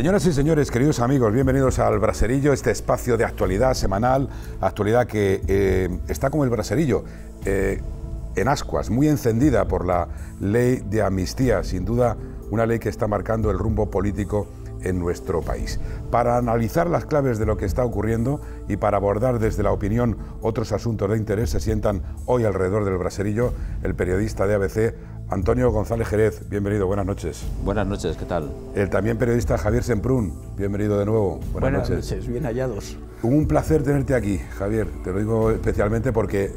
Señoras y señores, queridos amigos, bienvenidos al Braserillo, este espacio de actualidad semanal, actualidad que eh, está como el Braserillo, eh, en ascuas, muy encendida por la ley de amnistía, sin duda una ley que está marcando el rumbo político en nuestro país. Para analizar las claves de lo que está ocurriendo y para abordar desde la opinión otros asuntos de interés, se sientan hoy alrededor del Braserillo el periodista de ABC Antonio González Jerez, bienvenido, buenas noches. Buenas noches, ¿qué tal? El también periodista Javier Semprún, bienvenido de nuevo. Buenas, noches. bien hallados. Un placer tenerte aquí, Javier. Te lo digo especialmente porque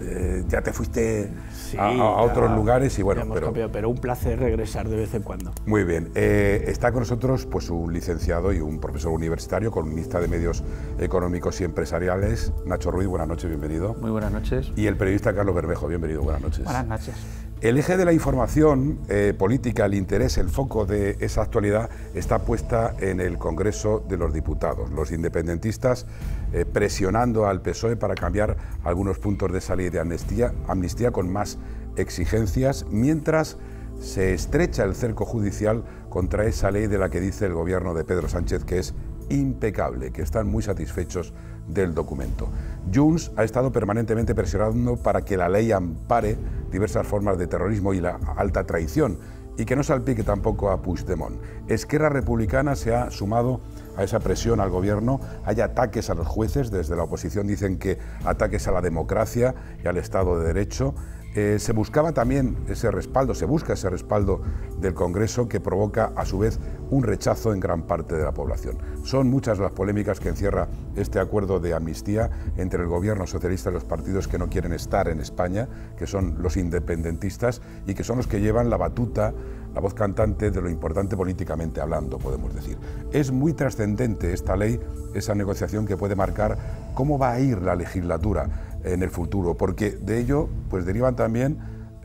eh, ya te fuiste a, otros lugares y bueno, pero, pero un placer regresar de vez en cuando. Muy bien. Eh, está con nosotros pues un licenciado y un profesor universitario, columnista de medios económicos y empresariales, Nacho Ruiz. Buenas noches, bienvenido. Muy buenas noches. Y el periodista Carlos Bermejo, bienvenido, buenas noches. Buenas noches. El eje de la información eh, política, el interés, el foco de esa actualidad está puesta en el Congreso de los Diputados. Los independentistas eh, presionando al PSOE para cambiar algunos puntos de esa de amnistía con más exigencias, mientras se estrecha el cerco judicial contra esa ley de la que dice el gobierno de Pedro Sánchez que es impecable, que están muy satisfechos del documento. Junts ha estado permanentemente presionando para que la ley ampare diversas formas de terrorismo y la alta traición y que no salpique tampoco a Puigdemont. Esquerra Republicana se ha sumado a esa presión al gobierno. Hay ataques a los jueces, desde la oposición dicen que ataques a la democracia y al Estado de Derecho. Eh, se buscaba también ese respaldo, se busca ese respaldo del Congreso que provoca a su vez un rechazo en gran parte de la población. Son muchas las polémicas que encierra este acuerdo de amnistía entre el gobierno socialista y los partidos que no quieren estar en España, que son los independentistas y que son los que llevan la batuta, la voz cantante de lo importante políticamente hablando, podemos decir. Es muy trascendente esta ley, esa negociación que puede marcar cómo va a ir la legislatura en el futuro, porque de ello pues derivan también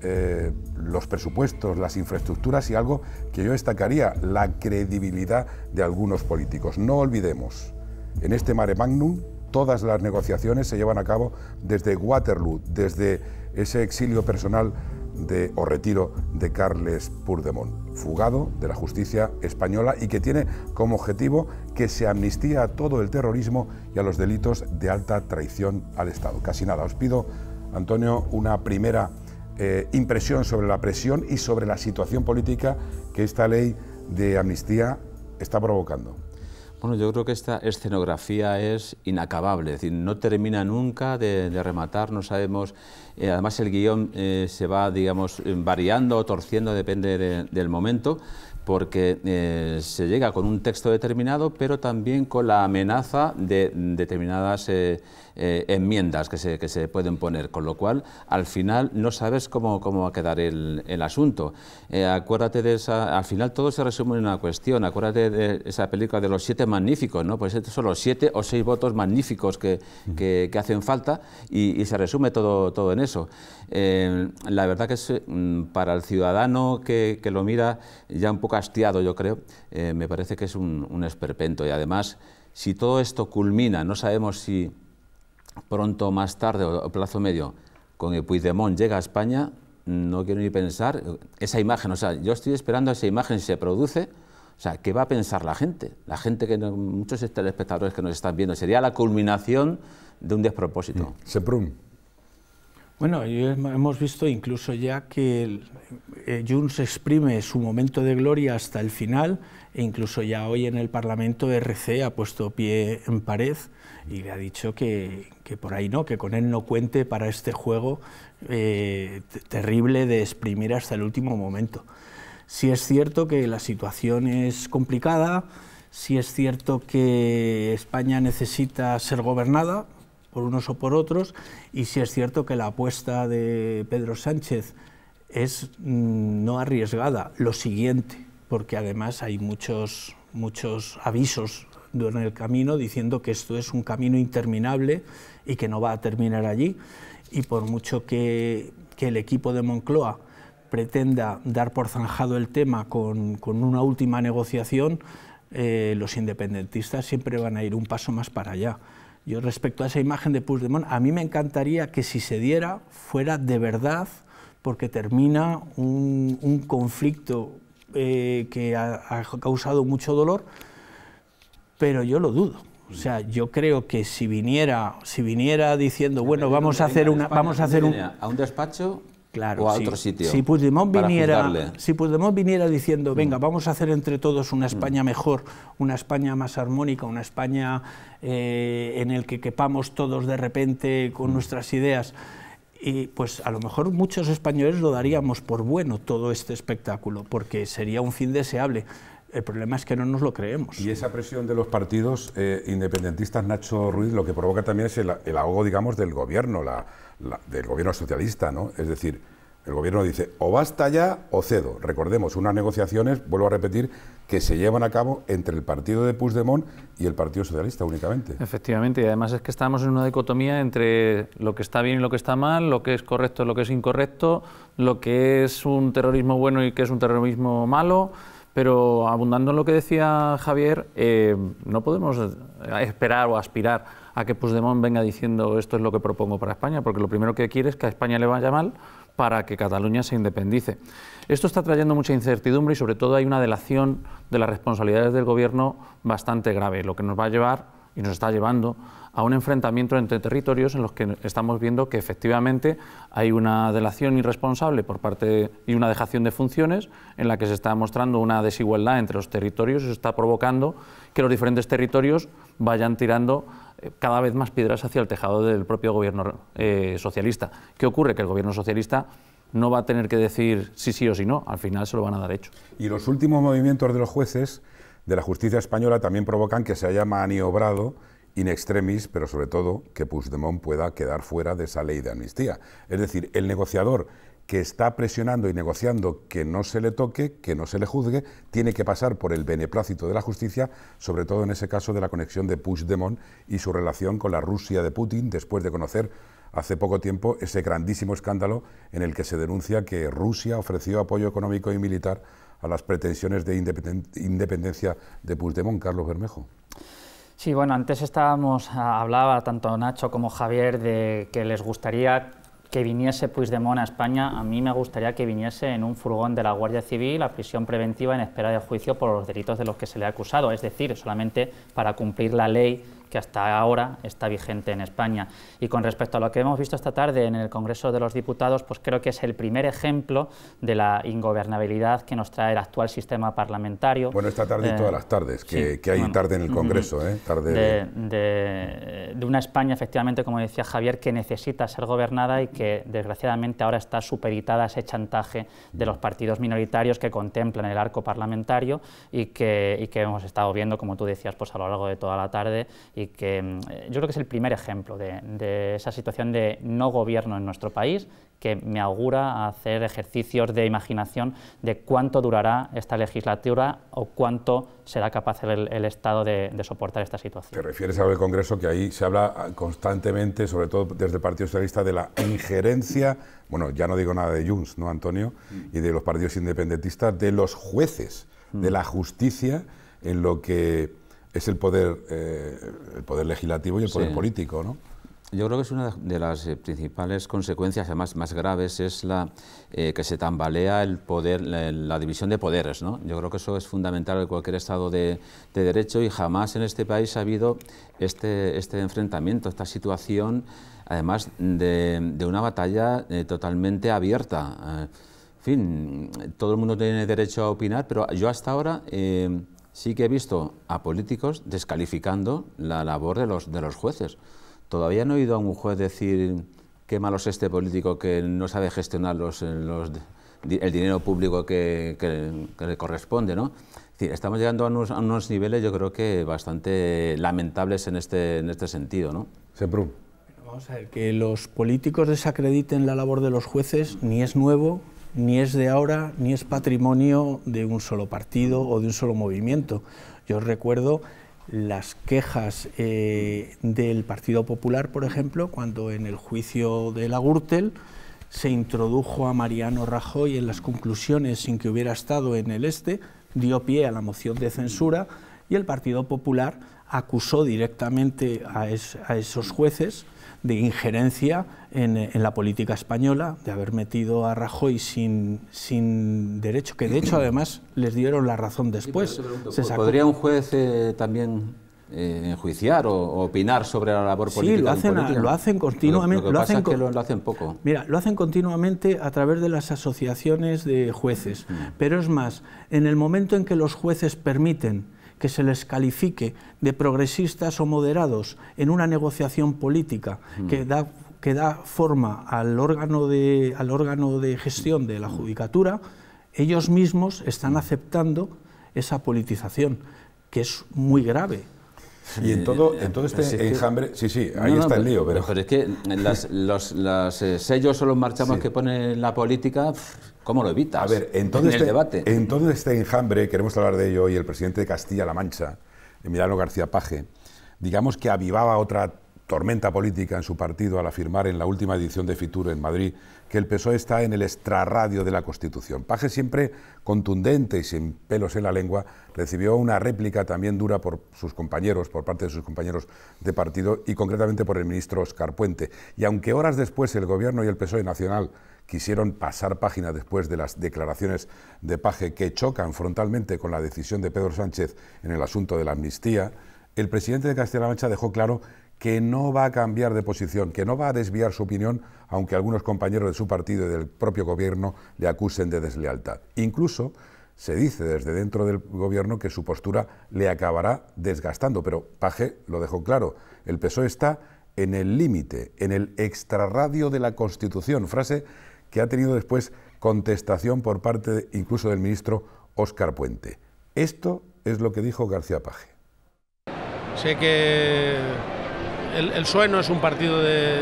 eh, los presupuestos, las infraestructuras y algo que yo destacaría, la credibilidad de algunos políticos. No olvidemos, en este mare magnum todas las negociaciones se llevan a cabo desde Waterloo, desde ese exilio personal de, o retiro de Carles Purdemont, fugado de la justicia española y que tiene como objetivo que se amnistía a todo el terrorismo y a los delitos de alta traición al Estado. Casi nada. Os pido, Antonio, una primera eh, impresión sobre la presión y sobre la situación política que esta ley de amnistía está provocando. Bueno, yo creo que esta escenografía es inacabable, es decir, no termina nunca de, rematar, no sabemos, eh, además el guión eh, se va, digamos, eh, variando, torciendo, depende del momento, porque eh, se llega con un texto determinado, pero también con la amenaza de determinadas eh, eh, enmiendas que se, pueden poner, con lo cual al final no sabes cómo, va a quedar el, asunto. acuérdate de esa, al final todo se resume en una cuestión, acuérdate de esa película de los siete magníficos, ¿no? pues estos son los siete o seis votos magníficos que, hacen falta y, y, se resume todo, todo en eso. Eh, la verdad que es mm, para el ciudadano que, lo mira ya un poco hastiado, yo creo, eh, me parece que es un, esperpento. Y además, si todo esto culmina, no sabemos si pronto, o más tarde o plazo medio, con el Puigdemont llega a España, no quiero ni pensar esa imagen, o sea, yo estoy esperando a esa imagen se produce, o sea, ¿qué va a pensar la gente? La gente que muchos espectadores que nos están viendo, sería la culminación de un despropósito. Seprún. Bueno, hemos visto incluso ya que eh, Junts exprime su momento de gloria hasta el final, e incluso ya hoy en el Parlamento RC ha puesto pie en pared y le ha dicho que, que por ahí no, que con él no cuente para este juego eh, terrible de exprimir hasta el último momento. Si es cierto que la situación es complicada, si es cierto que España necesita ser gobernada, por unos o por otros, y si es cierto que la apuesta de Pedro Sánchez es mm, no arriesgada, lo siguiente, porque además hay muchos, muchos avisos en el camino diciendo que esto es un camino interminable y que no va a terminar allí. Y por mucho que, el equipo de Moncloa pretenda dar por zanjado el tema con una última negociación, eh, los independentistas siempre van a ir un paso más para allá. Yo respecto a esa imagen de Puigdemont, a mí me encantaría que si se diera fuera de verdad, porque termina un, conflicto eh, que ha, ha causado mucho dolor, pero yo lo dudo. O sea, yo creo que si viniera, si viniera diciendo, bueno, vamos a hacer una, vamos a hacer un, a un despacho o si, sitio. Si Puigdemont, viniera, si viniera diciendo, mm. venga, vamos a hacer entre todos una mm. España mejor, una España más armónica, una España eh, en el que quepamos todos de repente con mm. nuestras ideas, y pues a lo mejor muchos españoles lo daríamos por bueno todo este espectáculo, porque sería un fin deseable. El problema es que no nos lo creemos. Y esa presión de los partidos eh, independentistas, Nacho Ruiz, lo que provoca también es el, el ahogo, digamos, del gobierno, la, del gobierno socialista, ¿no? Es decir, el gobierno dice o basta ya o cedo. Recordemos unas negociaciones, vuelvo a repetir, que se llevan a cabo entre el partido de Puigdemont y el Partido Socialista únicamente. Efectivamente, y además es que estamos en una dicotomía entre lo que está bien y lo que está mal, lo que es correcto y lo que es incorrecto, lo que es un terrorismo bueno y que es un terrorismo malo. Pero abundando en lo que decía Javier, eh, no podemos esperar o aspirar a que Puigdemont venga diciendo esto es lo que propongo para España, porque lo primero que quiere es que a España le vaya mal para que Cataluña se independice. Esto está trayendo mucha incertidumbre y sobre todo hay una delación de las responsabilidades del gobierno bastante grave, lo que nos va a llevar y nos está llevando a un enfrentamiento entre territorios en los que estamos viendo que efectivamente hay una delación irresponsable por parte y una dejación de funciones en la que se está mostrando una desigualdad entre los territorios y se está provocando que los diferentes territorios vayan tirando eh, cada vez más piedras hacia el tejado del propio gobierno eh, socialista. ¿Qué ocurre? Que el gobierno socialista no va a tener que decir sí, sí o sí no, al final se lo van a dar hecho. Y los últimos movimientos de los jueces de la justicia española también provocan que se haya maniobrado in extremis, pero sobre todo que Puigdemont pueda quedar fuera de esa ley de amnistía. Es decir, el negociador que está presionando y negociando que no se le toque, que no se le juzgue, tiene que pasar por el beneplácito de la justicia, sobre todo en ese caso de la conexión de Puigdemont y su relación con la Rusia de Putin, después de conocer hace poco tiempo ese grandísimo escándalo en el que se denuncia que Rusia ofreció apoyo económico y militar a las pretensiones de independencia de Puigdemont, Carlos Bermejo. Sí, bueno, antes estábamos, ah, hablaba tanto Nacho como Javier de que les gustaría que viniese Puigdemont a España, a mí me gustaría que viniese en un furgón de la Guardia Civil a prisión preventiva en espera de juicio por los delitos de los que se le ha acusado, es decir, solamente para cumplir la ley que hasta ahora está vigente en España. Y con respecto a lo que hemos visto esta tarde en el Congreso de los Diputados, pues creo que es el primer ejemplo de la ingobernabilidad que nos trae el actual sistema parlamentario. Bueno, esta tarde y todas eh, las tardes, que, hay tarde en el Congreso, ¿eh? Tarde de, una España, efectivamente, como decía Javier, que necesita ser gobernada y que desgraciadamente ahora está superitada a ese chantaje de los partidos minoritarios que contemplan el arco parlamentario y que, y que hemos estado viendo, como tú decías, pues a lo largo de toda la tarde y que mm, eh, yo creo que es el primer ejemplo de, esa situación de no gobierno en nuestro país que me augura hacer ejercicios de imaginación de cuánto durará esta legislatura o cuánto será capaz el, Estado de, soportar esta situación. Te refieres al Congreso, que ahí se habla ah, constantemente, sobre todo desde el Partido Socialista, de la injerencia, bueno, ya no digo nada de Junts, ¿no, Antonio? Mm. Y de los partidos independentistas, de los jueces, de mm. la justicia en lo que es el poder, eh, el poder legislativo y el poder político, ¿no? Yo creo que es una de las eh, principales consecuencias, además más graves, es la eh, que se tambalea el poder, la, división de poderes. ¿no? Yo creo que eso es fundamental en cualquier Estado de, Derecho y jamás en este país ha habido este, este enfrentamiento, esta situación, además de, una batalla totalmente abierta. en fin, todo el mundo tiene derecho a opinar, pero yo hasta ahora sí que he visto a políticos descalificando la labor de los, de los jueces. Todavía no he oído a un juez decir qué malo es este político que no sabe gestionar eh, el dinero público que, le corresponde. ¿no? estamos llegando a unos, niveles, yo creo que bastante lamentables en este, en este sentido. ¿no? vamos a ver, que los políticos desacrediten la labor de los jueces ni es nuevo ni es de ahora, ni es patrimonio de un solo partido o de un solo movimiento. Yo recuerdo las quejas eh, del Partido Popular, por ejemplo, cuando en el juicio de la Gürtel se introdujo a Mariano Rajoy en las conclusiones sin que hubiera estado en el Este, dio pie a la moción de censura y el Partido Popular acusó directamente a esos jueces de injerencia en, la política española, de haber metido a Rajoy sin, sin derecho, que de hecho además les dieron la razón después. ¿Podría un juez eh, también eh, enjuiciar o, opinar sobre la labor política. Sí, lo hacen, continuamente. Lo, hacen, poco. Mira, lo hacen continuamente a través de las asociaciones de jueces. Mm. Pero es más, en el momento en que los jueces permiten que se les califique de progresistas o moderados en una negociación política mm. que da que da forma al órgano de, al órgano de gestión de la mm. judicatura, ellos mismos están mm. aceptando esa politización, que es muy grave. Y en todo, eh, en todo eh, este enjambre, sí, sí, ahí está el lío. Pero, es que los, eh, sellos o los marchamos que pone la política ¿Cómo lo evitas? A ver, entonces en el este, debate. Entonces este enjambre, queremos hablar de ello, y el presidente de Castilla-La Mancha, Emiliano García Paje, digamos que avivaba otra tormenta política en su partido al afirmar en la última edición de Fitur en Madrid el PSOE está en el extrarradio de la Constitución. Paje siempre contundente y sin pelos en la lengua recibió una réplica también dura por sus compañeros, por parte de sus compañeros de partido y concretamente por el ministro Oscar Puente. Y aunque horas después el Gobierno y el PSOE nacional quisieron pasar página después de las declaraciones de Paje que chocan frontalmente con la decisión de Pedro Sánchez en el asunto de la amnistía, el presidente de Castilla-La Mancha dejó claro que no va a cambiar de posición, que no va a desviar su opinión, aunque algunos compañeros de su partido y del propio gobierno le acusen de deslealtad. Incluso se dice desde dentro del gobierno que su postura le acabará desgastando, pero Paje lo dejó claro, el PSOE está en el límite, en el extrarradio de la Constitución, frase que ha tenido después contestación por parte incluso del ministro Óscar Puente. Esto es lo que dijo García Paje. Sé que el, PSOE no es un partido del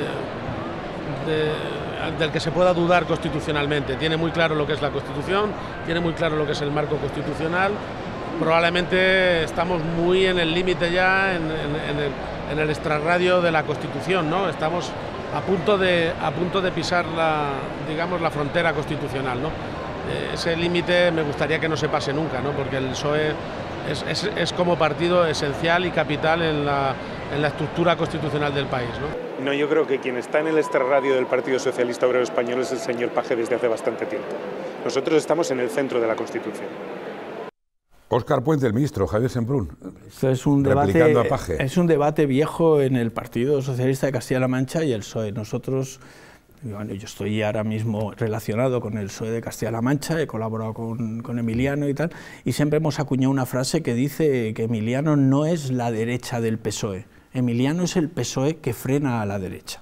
que se pueda dudar constitucionalmente. Tiene muy claro lo que es la Constitución, tiene muy claro lo que es el marco constitucional. Probablemente estamos muy en el límite ya, en, el, extrarradio de la Constitución, ¿no? Estamos a punto de, a punto de pisar la, digamos, la frontera constitucional, eh, Ese límite me gustaría que no se pase nunca, ¿no? Porque el PSOE es como partido esencial y capital en la en la estructura constitucional del país. ¿no? no, yo creo que quien está en el extrarradio del Partido Socialista Obrero Español es el señor Paje desde hace bastante tiempo. Nosotros estamos en el centro de la Constitución. Óscar Puente, el ministro, Javier Semprún. Esto es un debate, es un debate viejo en el Partido Socialista de Castilla-La Mancha y el PSOE. Nosotros bueno, yo estoy ahora mismo relacionado con el PSOE de Castilla-La Mancha, he colaborado con, con, Emiliano y tal, y siempre hemos acuñado una frase que dice que Emiliano no es la derecha del PSOE, Emiliano es el PSOE que frena a la derecha.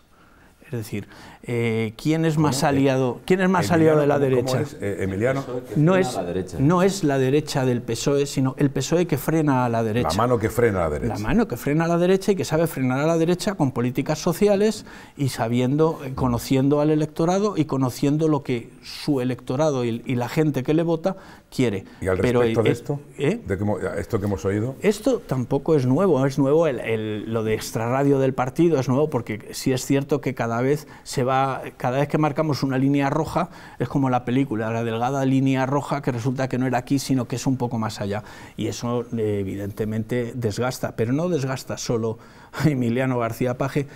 Es decir, eh, eh, quién es más aliado, quién es más aliado de la derecha. Eh, Emiliano no es la derecha. no es la derecha del PSOE, sino el PSOE que frena a la derecha. La mano que frena a la derecha. La mano que frena a la derecha y que sabe frenar a la derecha con políticas sociales y sabiendo, conociendo al electorado y conociendo lo que su electorado y, la gente que le vota quiere. Y al Pero, de esto, esto que hemos oído, esto tampoco es nuevo, es nuevo lo de extrarradio del partido, es nuevo porque sí es cierto que cada vez se va cada vez que marcamos una línea roja es como la película, la delgada línea roja que resulta que no era aquí, sino que es un poco más allá. Y eso eh, evidentemente desgasta, pero no desgasta solo a Emiliano García Paje,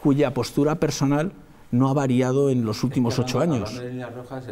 cuya postura personal no ha variado en los últimos ocho años.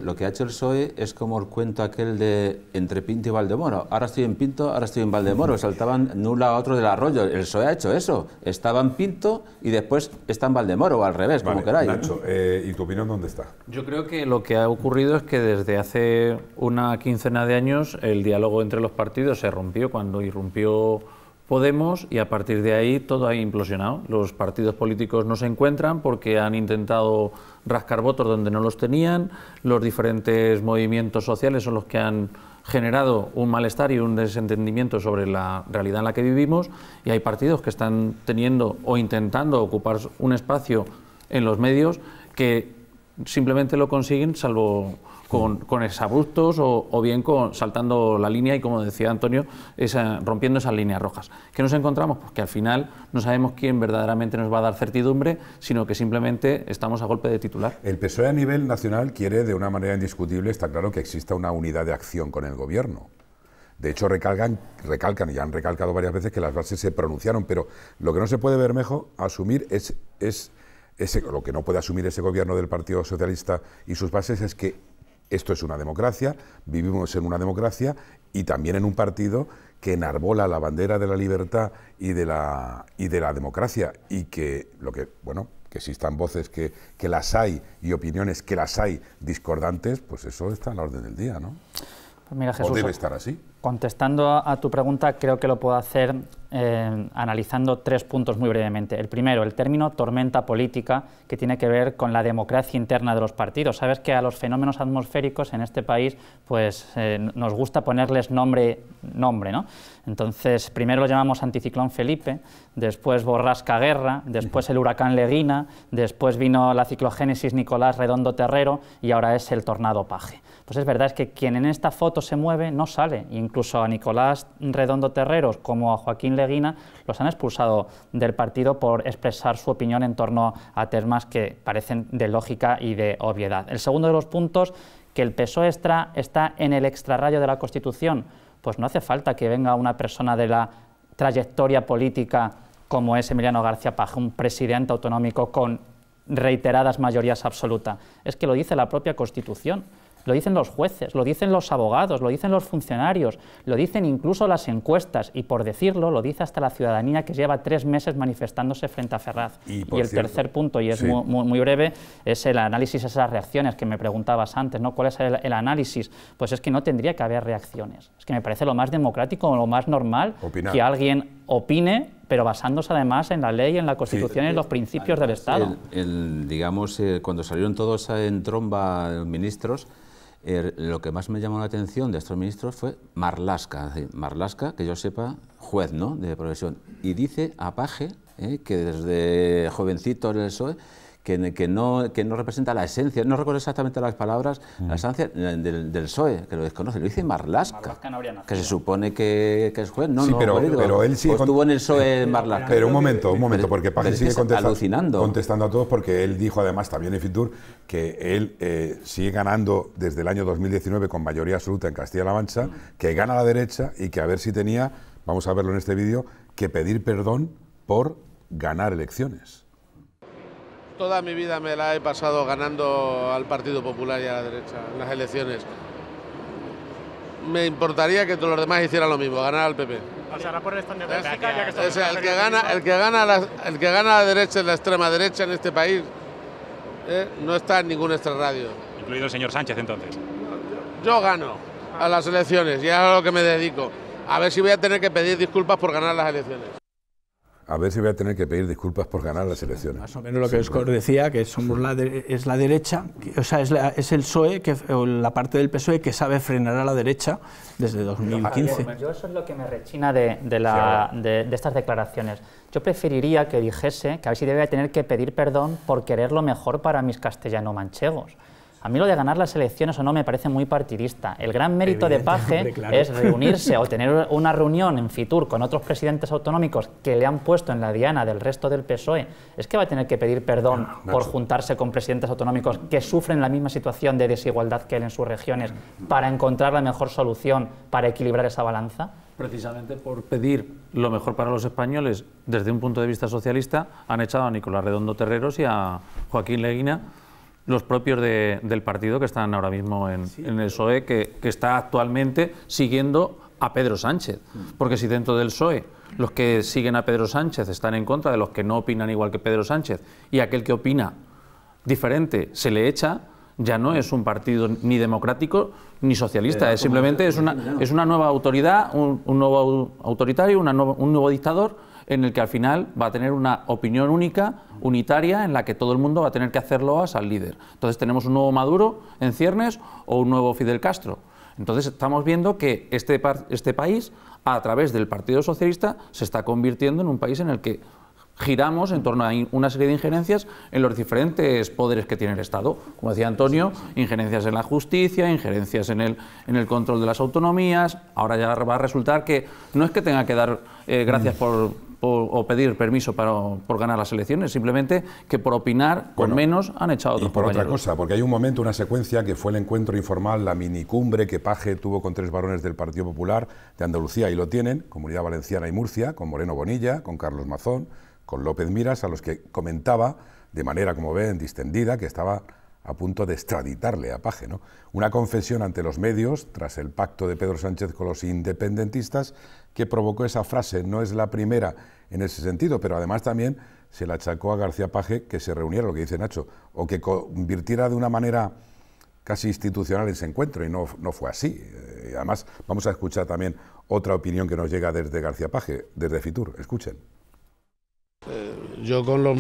lo que ha hecho el PSOE es como el cuento aquel de entre Pinto y Valdemoro. Ahora estoy en Pinto, ahora estoy en Valdemoro. Saltaban nula a otro del arroyo. El PSOE ha hecho eso. Estaba en Pinto y después está en Valdemoro, al revés, como queráis. Eh, ¿y tu opinión dónde está? Yo creo que lo que ha ocurrido es que desde hace una quincena de años el diálogo entre los partidos se rompió cuando irrumpió Podemos y a partir de ahí todo ha implosionado. Los partidos políticos no se encuentran porque han intentado rascar votos donde no los tenían, los diferentes movimientos sociales son los que han generado un malestar y un desentendimiento sobre la realidad en la que vivimos y hay partidos que están teniendo o intentando ocupar un espacio en los medios que simplemente lo consiguen salvo con, con exabruptos o, bien saltando la línea y, como decía Antonio, rompiendo esas líneas rojas. ¿Qué nos encontramos? Pues que al final no sabemos quién verdaderamente nos va a dar certidumbre, sino que simplemente estamos a golpe de titular. El PSOE a nivel nacional quiere, de una manera indiscutible, está claro que exista una unidad de acción con el Gobierno. De hecho, recalcan, recalcan y han recalcado varias veces que las bases se pronunciaron, pero lo que no se puede ver, mejor asumir es, es ese, lo que no puede asumir ese gobierno del Partido Socialista y sus bases es que esto es una democracia, vivimos en una democracia y también en un partido que enarbola la bandera de la libertad y de la, y de la democracia y que, lo que, bueno, que existan voces que, las hay y opiniones que las hay discordantes, pues eso está en la orden del día, ¿no? Pues debe estar así. Contestando a tu pregunta, creo que lo puedo hacer eh, analizando tres puntos muy brevemente. El primero, el término tormenta política, que tiene que ver con la democracia interna de los partidos. Sabes que a los fenómenos atmosféricos en este país pues, eh, nos gusta ponerles nombre, nombre ¿no? Entonces, primero lo llamamos anticiclón Felipe, después borrasca Guerra, después el huracán Leguina, después vino la ciclogénesis Nicolás Redondo Terrero y ahora es el tornado Paje. Pues es verdad, es que quien en esta foto se mueve no sale, y incluso a Nicolás Redondo Terreros como a Joaquín Leguina los han expulsado del partido por expresar su opinión en torno a temas que parecen de lógica y de obviedad. El segundo de los puntos, que el peso extra está en el extrarrayo de la Constitución, pues no hace falta que venga una persona de la trayectoria política como es Emiliano García Paje, un presidente autonómico con reiteradas mayorías absolutas. Es que lo dice la propia Constitución lo dicen los jueces, lo dicen los abogados, lo dicen los funcionarios, lo dicen incluso las encuestas y por decirlo lo dice hasta la ciudadanía que lleva tres meses manifestándose frente a Ferraz. Y, el tercer punto, y es muy, breve, es el análisis de esas reacciones que me preguntabas antes, ¿no? ¿Cuál es el, análisis? Pues es que no tendría que haber reacciones. Es que me parece lo más democrático, lo más normal que alguien opine pero basándose además en la ley, en la Constitución y en eh, los principios del Estado. digamos, eh, cuando salieron todos en tromba los ministros, lo que más me llamó la atención de estos ministros fue Marlasca, Marlasca, que yo sepa, juez ¿no? de profesión, y dice a Paje, ¿eh? que desde jovencito en el que, no, representa la esencia, no recuerdo exactamente las palabras, la mm. esencia del, PSOE, que lo desconoce, lo dice Marlaska, que se supone que, es juez, no, sí, no, pero, él sí pues estuvo en el PSOE eh, Pero un momento, un momento, porque Paje sigue contestando, contestando a todos, porque él dijo además también en Fitur que él eh, sigue ganando desde el año 2019 con mayoría absoluta en Castilla-La Mancha, mm. que gana la derecha y que a ver si tenía, vamos a verlo en este vídeo, que pedir perdón por ganar elecciones. Toda mi vida me la he pasado ganando al Partido Popular y a la derecha en las elecciones. Me importaría que todos los demás hicieran lo mismo, ganar al PP. O sea, por el ya que O sea, el que gana, el que gana, la, la derecha y la extrema derecha en este país ¿eh? no está en ningún radio. Incluido el señor Sánchez entonces. Yo gano a las elecciones y es a lo que me dedico. A ver si voy a tener que pedir disculpas por ganar las elecciones a ver si voy a tener que pedir disculpas por ganar las elecciones. Más o menos lo que discord os decía, que somos es la derecha, o sea, es, el PSOE, que, o la parte del PSOE que sabe frenar a la derecha desde 2015. Yo, eso es lo que me rechina de, estas declaraciones. Yo preferiría que dijese que a ver si debe tener que pedir perdón por querer lo mejor para mis castellano-manchegos. A mí lo de ganar las elecciones o no me parece muy partidista. El gran mérito de Paje es reunirse o tener una reunión en Fitur con otros presidentes autonómicos que le han puesto en la diana del resto del PSOE. Es que va a tener que pedir perdón ah, por juntarse con presidentes autonómicos que sufren la misma situación de desigualdad que él en sus regiones para encontrar la mejor solución para equilibrar esa balanza precisamente por pedir lo mejor para los españoles desde un punto de vista socialista, han echado a Nicolás Redondo Terreros y a Joaquín Leguina los propios del partido que están ahora mismo en, el PSOE, que, está actualmente siguiendo a Pedro Sánchez. Mm. Porque si dentro del PSOE los que siguen a Pedro Sánchez están en contra de los que no opinan igual que Pedro Sánchez y aquel que opina diferente se le echa, ya no es un partido ni democrático ni socialista, es simplemente es una, es una nueva autoridad, un, nuevo autoritario, un nuevo dictador en el que al final va a tener una opinión única, unitaria, en la que todo el mundo va a tener que hacerlo al líder. Entonces tenemos un nuevo Maduro en ciernes o un nuevo Fidel Castro. Entonces estamos viendo que este, este país, a través del Partido Socialista, se está convirtiendo en un país en el que giramos en torno a una serie de injerencias en los diferentes poderes que tiene el Estado. Como decía Antonio, injerencias en la justicia, injerencias en el, en el control de las autonomías. Ahora ya va a resultar que no es que tenga que dar eh, gracias mm. por, o, pedir permiso por ganar las elecciones, simplemente que por opinar con menos han echado a otros y por otra cosa, porque hay un momento, una secuencia que fue el encuentro informal, la minicumbre que Paje tuvo con tres varones del Partido Popular de Andalucía, y lo tienen, Comunidad Valenciana y Murcia, con Moreno Bonilla, con Carlos Mazón, con López Miras, a los que comentaba de manera, como ven, distendida, que estaba a punto de extraditarle a Paje. ¿no? Una confesión ante los medios, tras el pacto de Pedro Sánchez con los independentistas, que provocó esa frase, no es la primera en ese sentido, pero además también se le achacó a García Paje que se reuniera, lo que dice Nacho, o que convirtiera de una manera casi institucional ese encuentro, y no, no fue así. Eh, además, vamos a escuchar también otra opinión que nos llega desde García Paje, desde Fitur. Escuchen. Eh, yo con los,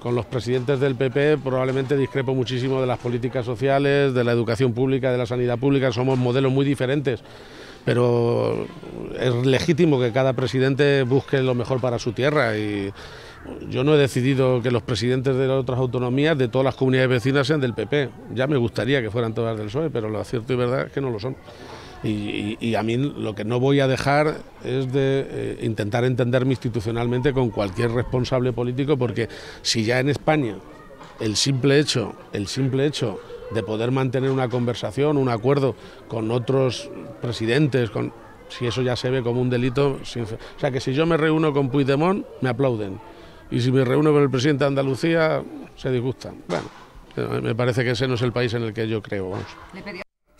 con los, presidentes del PP probablemente discrepo muchísimo de las políticas sociales, de la educación pública, de la sanidad pública, somos modelos muy diferentes pero es legítimo que cada presidente busque lo mejor para su tierra y yo no he decidido que los presidentes de las otras autonomías, de todas las comunidades vecinas, sean del PP. Ya me gustaría que fueran todas del PSOE, pero lo cierto y verdad es que no lo son. Y, a mí lo que no voy a dejar es de eh, intentar entenderme institucionalmente con cualquier responsable político, porque si ya en España el simple hecho, el simple hecho de poder mantener una conversación, un acuerdo con otros presidentes, con, si eso ya se ve como un delito. o sea que si yo me reúno con Puigdemont, me aplauden. Y si me reúno con el presidente de Andalucía, se disgustan. Bueno, me parece que ese no es el país en el que yo creo. Vamos.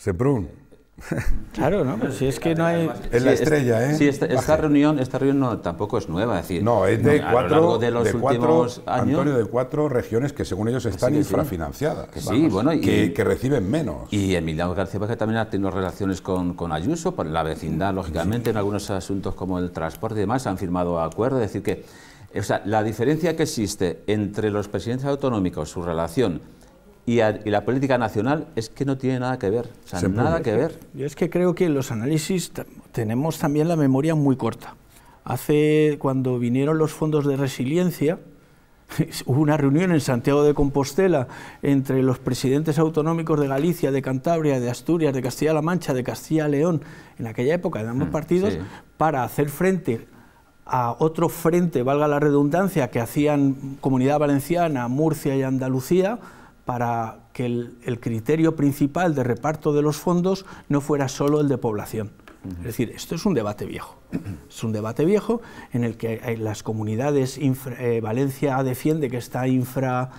Claro, ¿no? Pues si es que no hay... Es la estrella, ¿eh? Sí, esta, reunión, esta reunión tampoco es nueva. Es decir, no, es de cuatro, de los últimos años... Antonio, de cuatro regiones que según ellos están infrafinanciadas. sí, bueno... Y, que, reciben menos. Y Emiliano García que también ha tenido relaciones con, Ayuso, por la vecindad, lógicamente, en algunos asuntos como el transporte y demás, han firmado acuerdos, es decir que... O sea, la diferencia que existe entre los presidentes autonómicos, su relación y, la política nacional es que no tiene nada que ver, o nada que ver. Yo es que creo que en los análisis tenemos también la memoria muy corta. Hace cuando vinieron los fondos de resiliencia, hubo una reunión en Santiago de Compostela entre los presidentes autonómicos de Galicia, de Cantabria, de Asturias, de Castilla-La Mancha, de Castilla-León, en aquella época de ambos mm, partidos, para hacer frente a otro frente, valga la redundancia, que hacían Comunidad Valenciana, Murcia y Andalucía, para que el, criterio principal de reparto de los fondos no fuera solo el de población. Es decir, esto es un debate viejo. Es un debate viejo en el que las comunidades, eh, Valencia defiende que está infra,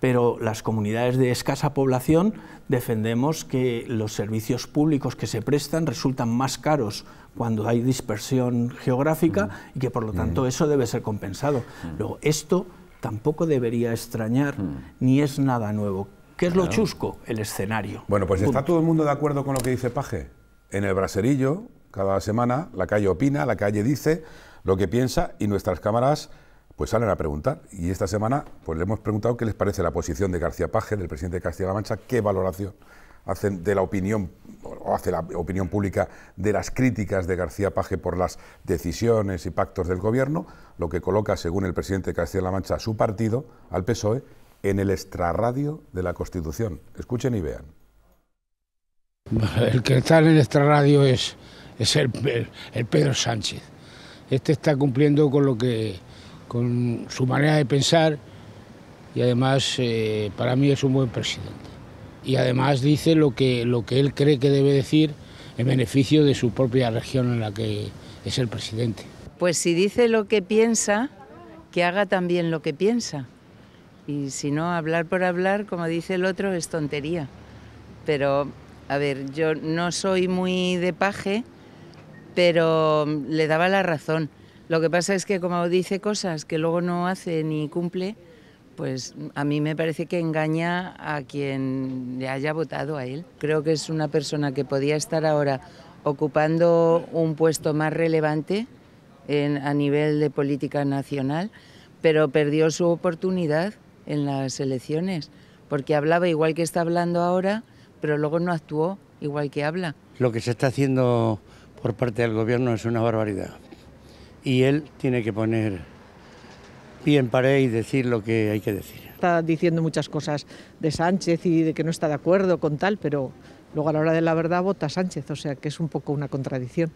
pero las comunidades de escasa población defendemos que los servicios públicos que se prestan resultan más caros cuando hay dispersión geográfica y que por lo tanto eso debe ser compensado. Luego, esto tampoco debería extrañar, hmm. ni es nada nuevo. ¿Qué es lo chusco? El escenario. Bueno, pues está todo el mundo de acuerdo con lo que dice Paje. En el braserillo, cada semana, la calle opina, la calle dice lo que piensa y nuestras cámaras pues salen a preguntar. Y esta semana pues le hemos preguntado qué les parece la posición de García Paje, del presidente de Castilla-La Mancha, qué valoración hacen de la opinión o hace la opinión pública de las críticas de García Paje por las decisiones y pactos del gobierno, lo que coloca, según el presidente Castilla-La Mancha, su partido, al PSOE, en el extrarradio de la Constitución. Escuchen y vean. El que está en el extrarradio es, el, Pedro Sánchez. Este está cumpliendo con lo que con su manera de pensar y además eh, para mí es un buen presidente y además dice lo que, lo que él cree que debe decir en beneficio de su propia región en la que es el presidente. Pues si dice lo que piensa, que haga también lo que piensa. Y si no, hablar por hablar, como dice el otro, es tontería. Pero, a ver, yo no soy muy de paje, pero le daba la razón. Lo que pasa es que como dice cosas que luego no hace ni cumple, pues a mí me parece que engaña a quien le haya votado a él. Creo que es una persona que podía estar ahora ocupando un puesto más relevante a nivel de política nacional, pero perdió su oportunidad en las elecciones, porque hablaba igual que está hablando ahora, pero luego no actuó igual que habla. Lo que se está haciendo por parte del gobierno es una barbaridad y él tiene que poner pie en pared y decir lo que hay que decir. Está diciendo muchas cosas de Sánchez y de que no está de acuerdo con tal, pero luego a la hora de la verdad vota Sánchez, o sea que es un poco una contradicción.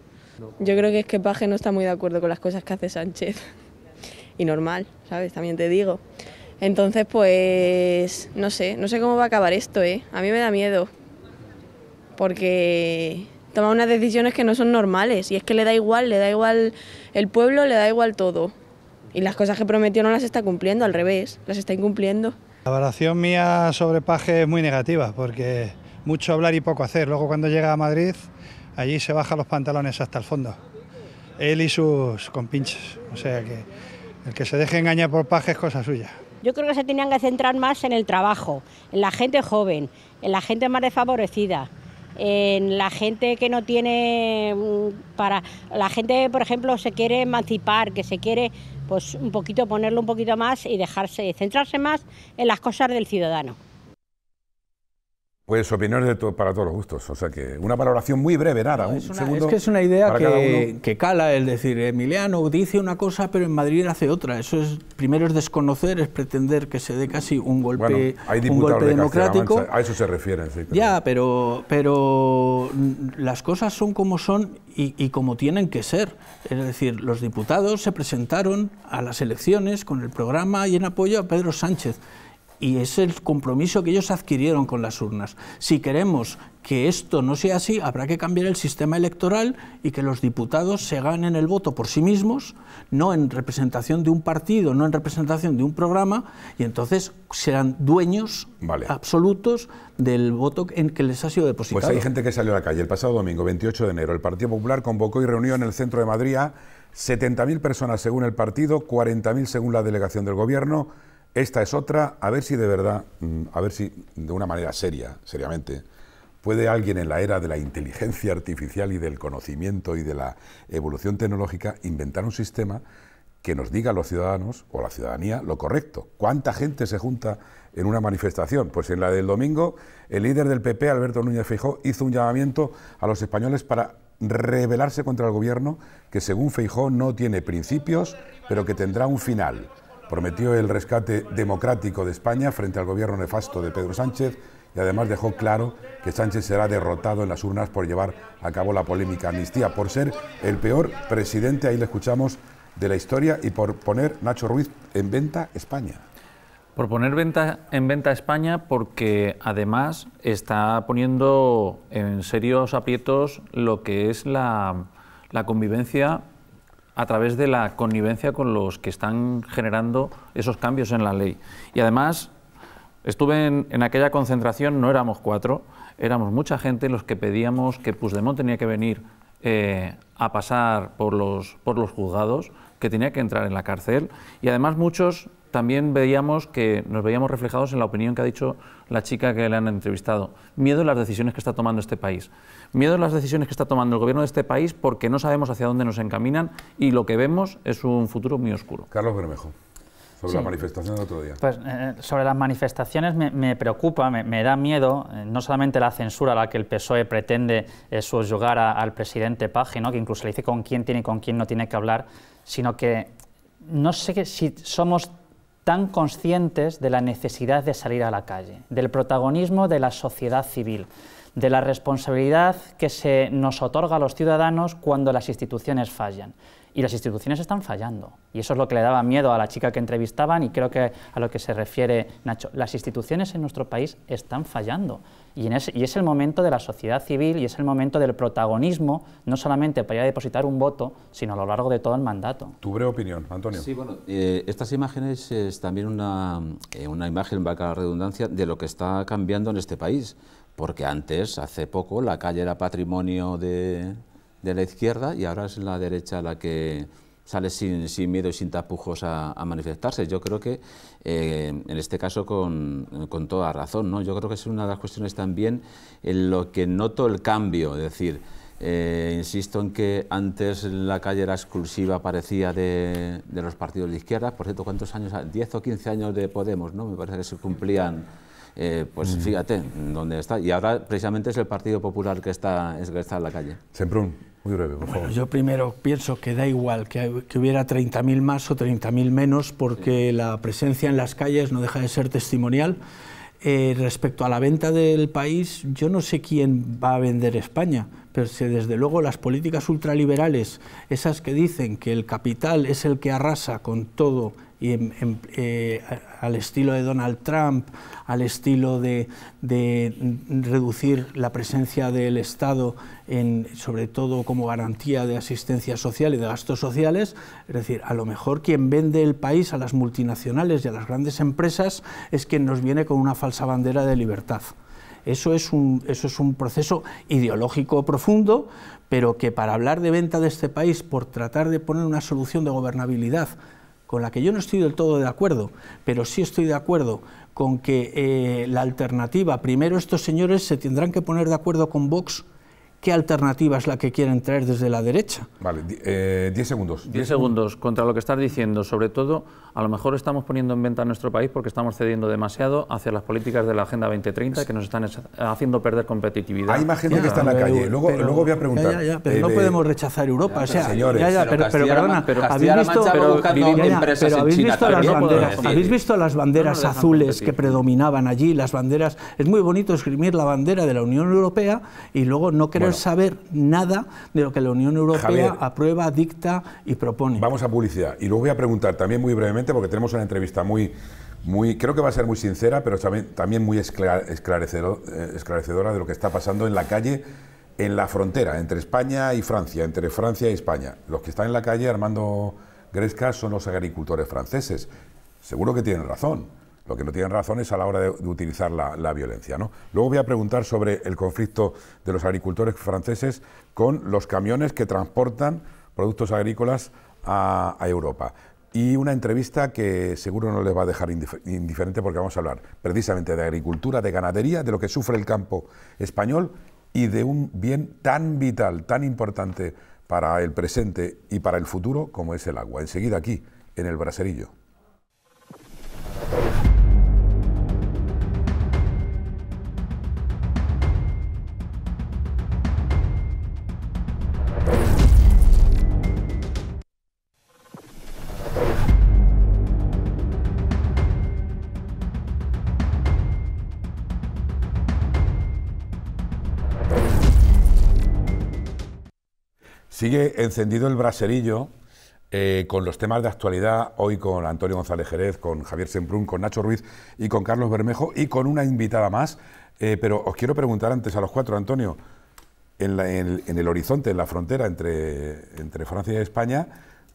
Yo creo que es que Paje no está muy de acuerdo con las cosas que hace Sánchez. Y normal, ¿sabes? También te digo. Entonces, pues, no sé, no sé cómo va a acabar esto, ¿eh? A mí me da miedo. Porque toma unas decisiones que no son normales. Y es que le da igual, le da igual el pueblo, le da igual todo y las cosas que prometió no las está cumpliendo, al revés, las está incumpliendo. La valoración mía sobre Paje es muy negativa, porque mucho hablar y poco hacer. Luego cuando llega a Madrid, allí se baja los pantalones hasta el fondo. Él y sus compinches. O sea que el que se deje engañar por Paje es cosa suya. Yo creo que se tenían que centrar más en el trabajo, en la gente joven, en la gente más desfavorecida, en la gente que no tiene mm, para la gente, por ejemplo, se quiere emancipar, que se quiere pues un poquito ponerlo un poquito más y dejarse centrarse más en las cosas del ciudadano. Pues opiniones de para todos los gustos. O sea que una valoración muy breve, nada. es, que es una idea que, cala, es decir, Emiliano dice una cosa, pero en Madrid hace otra. Eso es primero es desconocer, es pretender que se dé casi un golpe, hay un golpe democrático. A eso se refiere. Ya, pero, pero las cosas son como son y como tienen que ser. Es decir, los diputados se presentaron a las elecciones con el programa y en apoyo a Pedro Sánchez y es el compromiso que ellos adquirieron con las urnas. Si queremos que esto no sea así, habrá que cambiar el sistema electoral y que los diputados se ganen el voto por sí mismos, no en representación de un partido, no en representación de un programa, y entonces serán dueños absolutos del voto en que les ha sido depositado. Pues hay gente que salió a la calle el pasado domingo, 28 de enero. El Partido Popular convocó y reunió en el centro de Madrid 70.000 personas según el partido, 40.000 según la delegación del Gobierno esta es otra, a ver si de verdad, mm, a ver si de una manera seria, seriamente, puede alguien en la era de la inteligencia artificial y del conocimiento y de la evolución tecnológica inventar un sistema que nos diga a los ciudadanos o a la ciudadanía lo correcto. ¿Cuánta gente se junta en una manifestación? Pues en la del domingo, el líder del PP, Alberto Núñez Feijó, hizo un llamamiento a los españoles para rebelarse contra el gobierno que, según Feijó, no tiene principios, pero que tendrá un final. Prometió el rescate democrático de España frente al gobierno nefasto de Pedro Sánchez y además dejó claro que Sánchez será derrotado en las urnas por llevar a cabo la polémica amnistía, por ser el peor presidente, ahí le escuchamos, de la historia y por poner Nacho Ruiz en venta España. Por poner venta, en venta España porque además está poniendo en serios aprietos lo que es la, la convivencia a través de la connivencia con los que están generando esos cambios en la ley. Y además, estuve en, aquella concentración, no éramos cuatro, éramos mucha gente los que pedíamos que Puigdemont tenía que venir eh, a pasar por los, por los juzgados, que tenía que entrar en la cárcel, y además muchos también veíamos que nos veíamos reflejados en la opinión que ha dicho la chica que le han entrevistado. Miedo a las decisiones que está tomando este país. Miedo a las decisiones que está tomando el gobierno de este país porque no sabemos hacia dónde nos encaminan y lo que vemos es un futuro muy oscuro. Carlos Bermejo. Sobre la manifestación del otro día. Pues eh, sobre las manifestaciones me, preocupa, me, da miedo, eh, no solamente la censura a la que el PSOE pretende eh, subyugar al presidente Paje, ¿no? que incluso le dice con quién tiene y con quién no tiene que hablar, sino que no sé si somos tan conscientes de la necesidad de salir a la calle, del protagonismo de la sociedad civil, de la responsabilidad que se nos otorga a los ciudadanos cuando las instituciones fallan. Y las instituciones están fallando. Y eso es lo que le daba miedo a la chica que entrevistaban y creo que a lo que se refiere Nacho. Las instituciones en nuestro país están fallando. Y, en y es el momento de la sociedad civil y es el momento del protagonismo, no solamente para ir a depositar un voto, sino a lo largo de todo el mandato. Tu breve opinión, Antonio. Sí, bueno, eh, estas imágenes es también una, eh, una imagen, vaca redundancia, de lo que está cambiando en este país porque antes, hace poco, la calle era patrimonio de, la izquierda y ahora es la derecha la que sale sin, miedo y sin tapujos a, manifestarse. Yo creo que, eh, en este caso, con, toda razón, ¿no? yo creo que es una de las cuestiones también en lo que noto el cambio, es decir, eh, insisto en que antes la calle era exclusiva, parecía, de, de los partidos de izquierda. Por cierto, ¿cuántos años? 10 o 15 años de Podemos, ¿no? Me parece que se cumplían eh, pues fíjate dónde está. Y ahora precisamente es el Partido Popular que está, en la calle. Semprún, muy breve, por favor. yo primero pienso que da igual que, hubiera 30.000 más o 30.000 menos, porque la presencia en las calles no deja de ser testimonial. Eh, respecto a la venta del país, yo no sé quién va a vender España, pero si desde luego las políticas ultraliberales, esas que dicen que el capital es el que arrasa con todo y em, em, eh, al estilo de Donald Trump, al estilo de, reducir la presencia del Estado, en, sobre todo como garantía de asistencia social y de gastos sociales. Es decir, a lo mejor quien vende el país a las multinacionales y a las grandes empresas es quien nos viene con una falsa bandera de libertad. eso es un proceso ideológico profundo, pero que para hablar de venta de este país, por tratar de poner una solución de gobernabilidad con la que yo no estoy del todo de acuerdo, pero sí estoy de acuerdo con que eh, la alternativa, primero estos señores se tendrán que poner de acuerdo con Vox qué alternativa es la que quieren traer desde la derecha. Vale, 10 eh, segundos. 10 segundos contra lo que estás diciendo. Sobre todo, a lo mejor estamos poniendo en venta a nuestro país porque estamos cediendo demasiado hacia las políticas de la Agenda 2030 que nos están haciendo perder competitividad. Hay más gente que está en la calle. Luego, luego voy a preguntar. Ya, ya, pero no eh, podemos eh, rechazar Europa. o sea, señores, pero, pero, perdona, habéis visto, las banderas azules que predominaban allí, las banderas. Es muy bonito escribir la bandera de la Unión Europea y luego no querer saber nada de lo que la Unión Europea aprueba, dicta y propone. Vamos a publicidad. Y luego voy a preguntar también muy brevemente, porque tenemos una entrevista muy, muy creo que va a ser muy sincera, pero también, también muy eh, esclarecedora de lo que está pasando en la calle, en la frontera, entre España y Francia, entre Francia y España. Los que están en la calle, Armando Gresca, son los agricultores franceses. Seguro que tienen razón que no tienen razones a la hora de, utilizar la, violencia. ¿no? Luego voy a preguntar sobre el conflicto de los agricultores franceses con los camiones que transportan productos agrícolas a, Europa. Y una entrevista que seguro no les va a dejar indiferente porque vamos a hablar precisamente de agricultura, de ganadería, de lo que sufre el campo español y de un bien tan vital, tan importante para el presente y para el futuro como es el agua. Enseguida aquí, en el Braserillo. Sigue encendido el braserillo eh, con los temas de actualidad, hoy con Antonio González Jerez, con Javier Semprún, con Nacho Ruiz y con Carlos Bermejo y con una invitada más. Eh, pero os quiero preguntar antes a los cuatro, Antonio, en, el horizonte, en la frontera entre, entre Francia y España,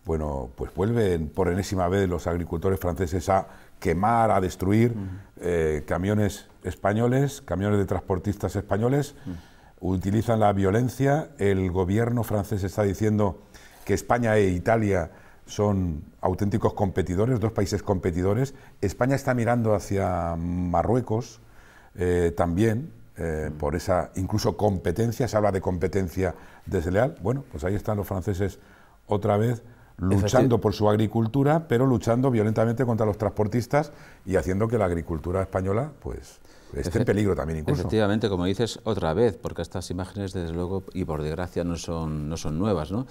bueno, pues vuelven por enésima vez los agricultores franceses a quemar, a destruir eh, camiones españoles, camiones de transportistas españoles. Mm utilizan la violencia, el gobierno francés está diciendo que España e Italia son auténticos competidores, dos países competidores. España está mirando hacia Marruecos eh, también, eh, mm. por esa incluso competencia, se habla de competencia desleal. Bueno, pues ahí están los franceses otra vez luchando por su agricultura, pero luchando violentamente contra los transportistas y haciendo que la agricultura española, pues este en peligro también incluso. Efectivamente, como dices, otra vez, porque estas imágenes, desde luego, y por desgracia, no son, no son nuevas. ¿no?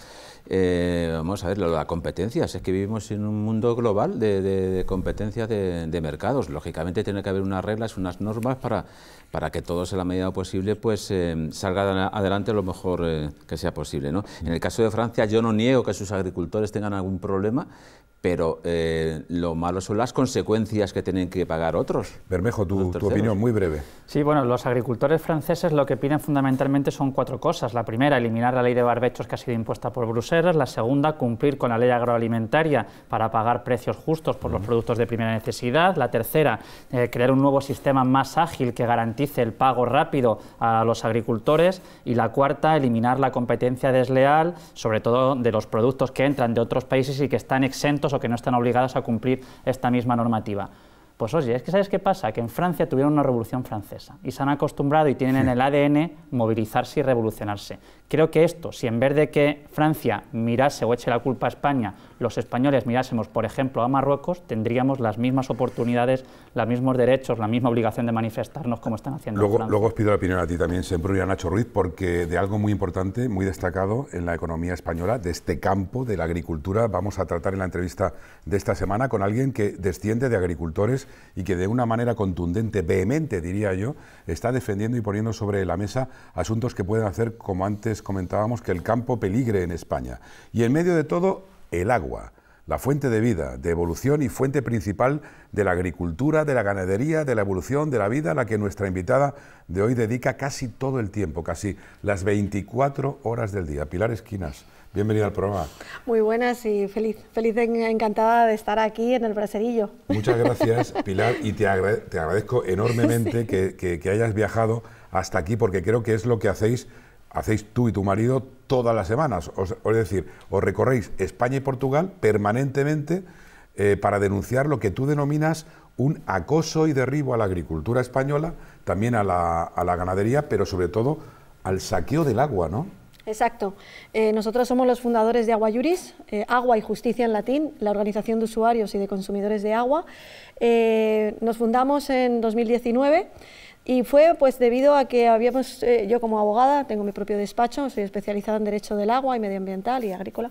Eh, vamos a ver, la competencia, es que vivimos en un mundo global de, competencia de, mercados. Lógicamente tiene que haber unas reglas, unas normas para, para que todos, en la medida posible, pues eh, salga adelante lo mejor eh, que sea posible. ¿no? En el caso de Francia, yo no niego que sus agricultores tengan algún problema, pero eh, lo malo son las consecuencias que tienen que pagar otros. Bermejo, tu, opinión muy breve. Sí, bueno, los agricultores franceses lo que piden fundamentalmente son cuatro cosas. La primera, eliminar la ley de barbechos que ha sido impuesta por Bruselas. La segunda, cumplir con la ley agroalimentaria para pagar precios justos por los productos de primera necesidad. La tercera, eh, crear un nuevo sistema más ágil que garantice el pago rápido a los agricultores. Y la cuarta, eliminar la competencia desleal, sobre todo de los productos que entran de otros países y que están exentos que no están obligadas a cumplir esta misma normativa. Pues oye, es que ¿sabes qué pasa? Que en Francia tuvieron una revolución francesa y se han acostumbrado y tienen en el ADN movilizarse y revolucionarse. Creo que esto, si en vez de que Francia mirase o eche la culpa a España, los españoles mirásemos, por ejemplo, a Marruecos, tendríamos las mismas oportunidades, los mismos derechos, la misma obligación de manifestarnos como están haciendo. Luego, luego os pido la opinión a ti también, siempre Nacho Ruiz, porque de algo muy importante, muy destacado en la economía española, de este campo de la agricultura, vamos a tratar en la entrevista de esta semana con alguien que desciende de agricultores y que de una manera contundente, vehemente diría yo, está defendiendo y poniendo sobre la mesa asuntos que pueden hacer, como antes comentábamos, que el campo peligre en España. Y en medio de todo, el agua, la fuente de vida, de evolución y fuente principal de la agricultura, de la ganadería, de la evolución, de la vida, a la que nuestra invitada de hoy dedica casi todo el tiempo, casi las 24 horas del día. Pilar Esquinas, bienvenida al programa. Muy buenas y feliz, feliz encantada de estar aquí en el Braserillo. Muchas gracias, Pilar, y te, te agradezco enormemente que hayas viajado hasta aquí, porque creo que es lo que hacéis hacéis tú y tu marido todas las semanas. Os, es decir, os recorréis España y Portugal permanentemente eh, para denunciar lo que tú denominas un acoso y derribo a la agricultura española, también a la, a la ganadería, pero sobre todo al saqueo del agua, ¿no? Exacto. Eh, nosotros somos los fundadores de Aguayuris, eh, Agua y Justicia en latín, la organización de usuarios y de consumidores de agua. nos fundamos en 2019 y fue pues debido a que habíamos, eh, yo como abogada tengo mi propio despacho, soy especializada en derecho del agua y medioambiental y agrícola.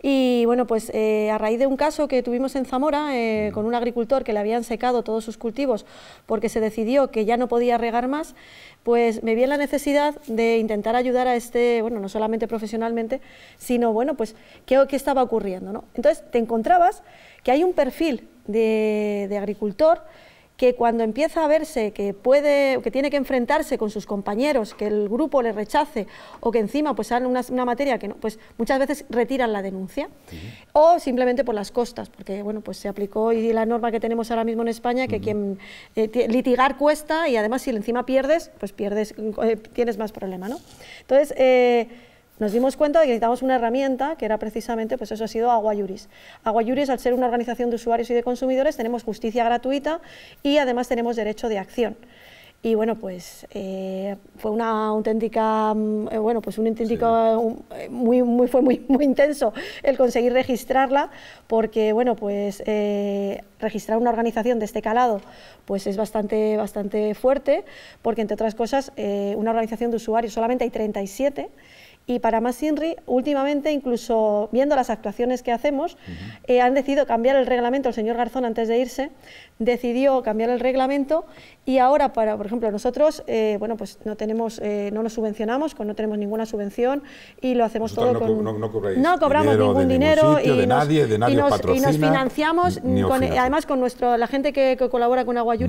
Y bueno, pues eh, a raíz de un caso que tuvimos en Zamora eh, con un agricultor que le habían secado todos sus cultivos porque se decidió que ya no podía regar más, pues me vi en la necesidad de intentar ayudar a este, bueno, no solamente profesionalmente, sino bueno, pues qué, estaba ocurriendo. ¿no? Entonces te encontrabas que hay un perfil de, de agricultor que cuando empieza a verse que puede, que tiene que enfrentarse con sus compañeros, que el grupo le rechace o que encima pues una, materia que pues muchas veces retiran la denuncia o simplemente por las costas, porque bueno pues se aplicó y la norma que tenemos ahora mismo en España que quien eh, litigar cuesta y además si encima pierdes pues pierdes eh, tienes más problema, ¿no? Entonces eh, nos dimos cuenta de que necesitábamos una herramienta que era precisamente, pues eso ha sido Aguayuris. Aguayuris, al ser una organización de usuarios y de consumidores, tenemos justicia gratuita y además tenemos derecho de acción. Y bueno, pues eh, fue una auténtica, mm, eh, bueno, pues un auténtico, eh, muy, muy, fue muy, muy intenso el conseguir registrarla, porque bueno, pues registrar una organización de este calado, pues es bastante, bastante fuerte, porque entre otras cosas, una organización de usuarios solamente hay 37 y para más INRI, últimamente, incluso viendo las actuaciones que hacemos, eh, han decidido cambiar el reglamento el señor Garzón antes de irse decidió cambiar el reglamento y ahora, para, por ejemplo, nosotros eh, bueno, pues no, tenemos, eh, no nos subvencionamos, con, no tenemos ninguna subvención y lo hacemos todo no, con... cobramos ningún dinero y, de nos, nadie, y, financiamos, además con nuestro, la gente que, colabora con agua mm.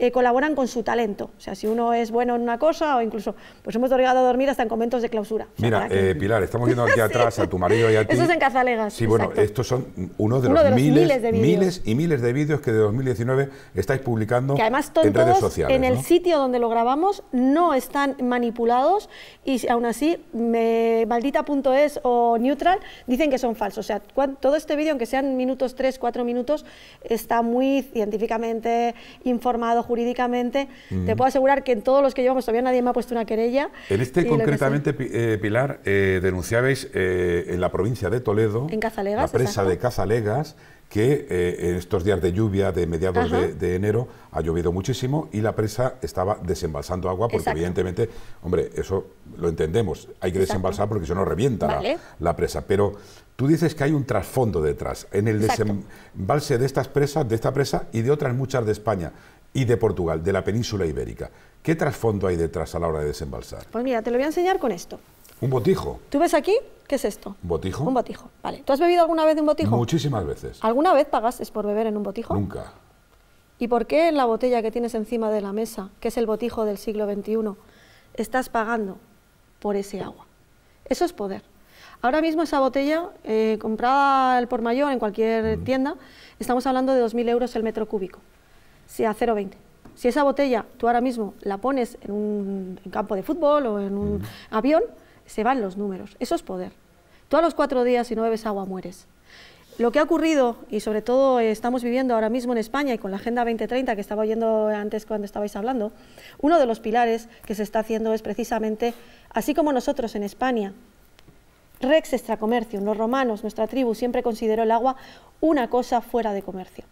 Eh, colaboran con su talento. O sea, si uno es bueno en una cosa o incluso, pues hemos llegado a dormir hasta en conventos de clausura. Mira, Pilar, estamos viendo aquí atrás a tu marido y a ti. Eso es en Cazalegas. Sí, bueno, estos son uno de los, miles, y miles de vídeos que de 2010 estáis publicando en redes sociales. En el sitio donde lo grabamos no están manipulados y aún así maldita.es o neutral dicen que son falsos. O sea, todo este vídeo, aunque sean minutos tres cuatro minutos, está muy científicamente informado, jurídicamente. Mm. Te puedo asegurar que en todos los que llevamos todavía nadie me ha puesto una querella. En este concretamente, eh, Pilar, eh, denunciabais eh, en la provincia de Toledo, en Cazalegas, la presa de Cazalegas, que eh, en estos días de lluvia de mediados de, enero ha llovido muchísimo y la presa estaba desembalsando agua porque evidentemente, hombre, eso lo entendemos, hay que desembalsar porque si no revienta la, presa, pero tú dices que hay un trasfondo detrás en el desembalse de estas presas, de esta presa y de otras muchas de España y de Portugal, de la península ibérica. ¿Qué trasfondo hay detrás a la hora de desembalsar? Pues mira, te lo voy a enseñar con esto. ¿Un botijo? ¿Tú ves aquí? ¿Qué es esto? ¿Un botijo? Un botijo, vale. ¿Tú has bebido alguna vez de un botijo? Muchísimas veces. ¿Alguna vez pagaste por beber en un botijo? Nunca. ¿Y por qué en la botella que tienes encima de la mesa, que es el botijo del siglo XXI, estás pagando por ese agua? Eso es poder. Ahora mismo esa botella, eh, comprada al por mayor en cualquier tienda, estamos hablando de 2.000 euros el metro cúbico, si a 0,20. Si esa botella tú ahora mismo la pones en un campo de fútbol o en un avión, se van los números. Eso es poder. Tú a los cuatro días, si no bebes agua, mueres. Lo que ha ocurrido, y sobre todo estamos viviendo ahora mismo en España y con la Agenda 2030 que estaba oyendo antes cuando estabais hablando, uno de los pilares que se está haciendo es precisamente, así como nosotros en España, Rex extracomercium, los romanos, nuestra tribu, siempre consideró el agua una cosa fuera de comercio.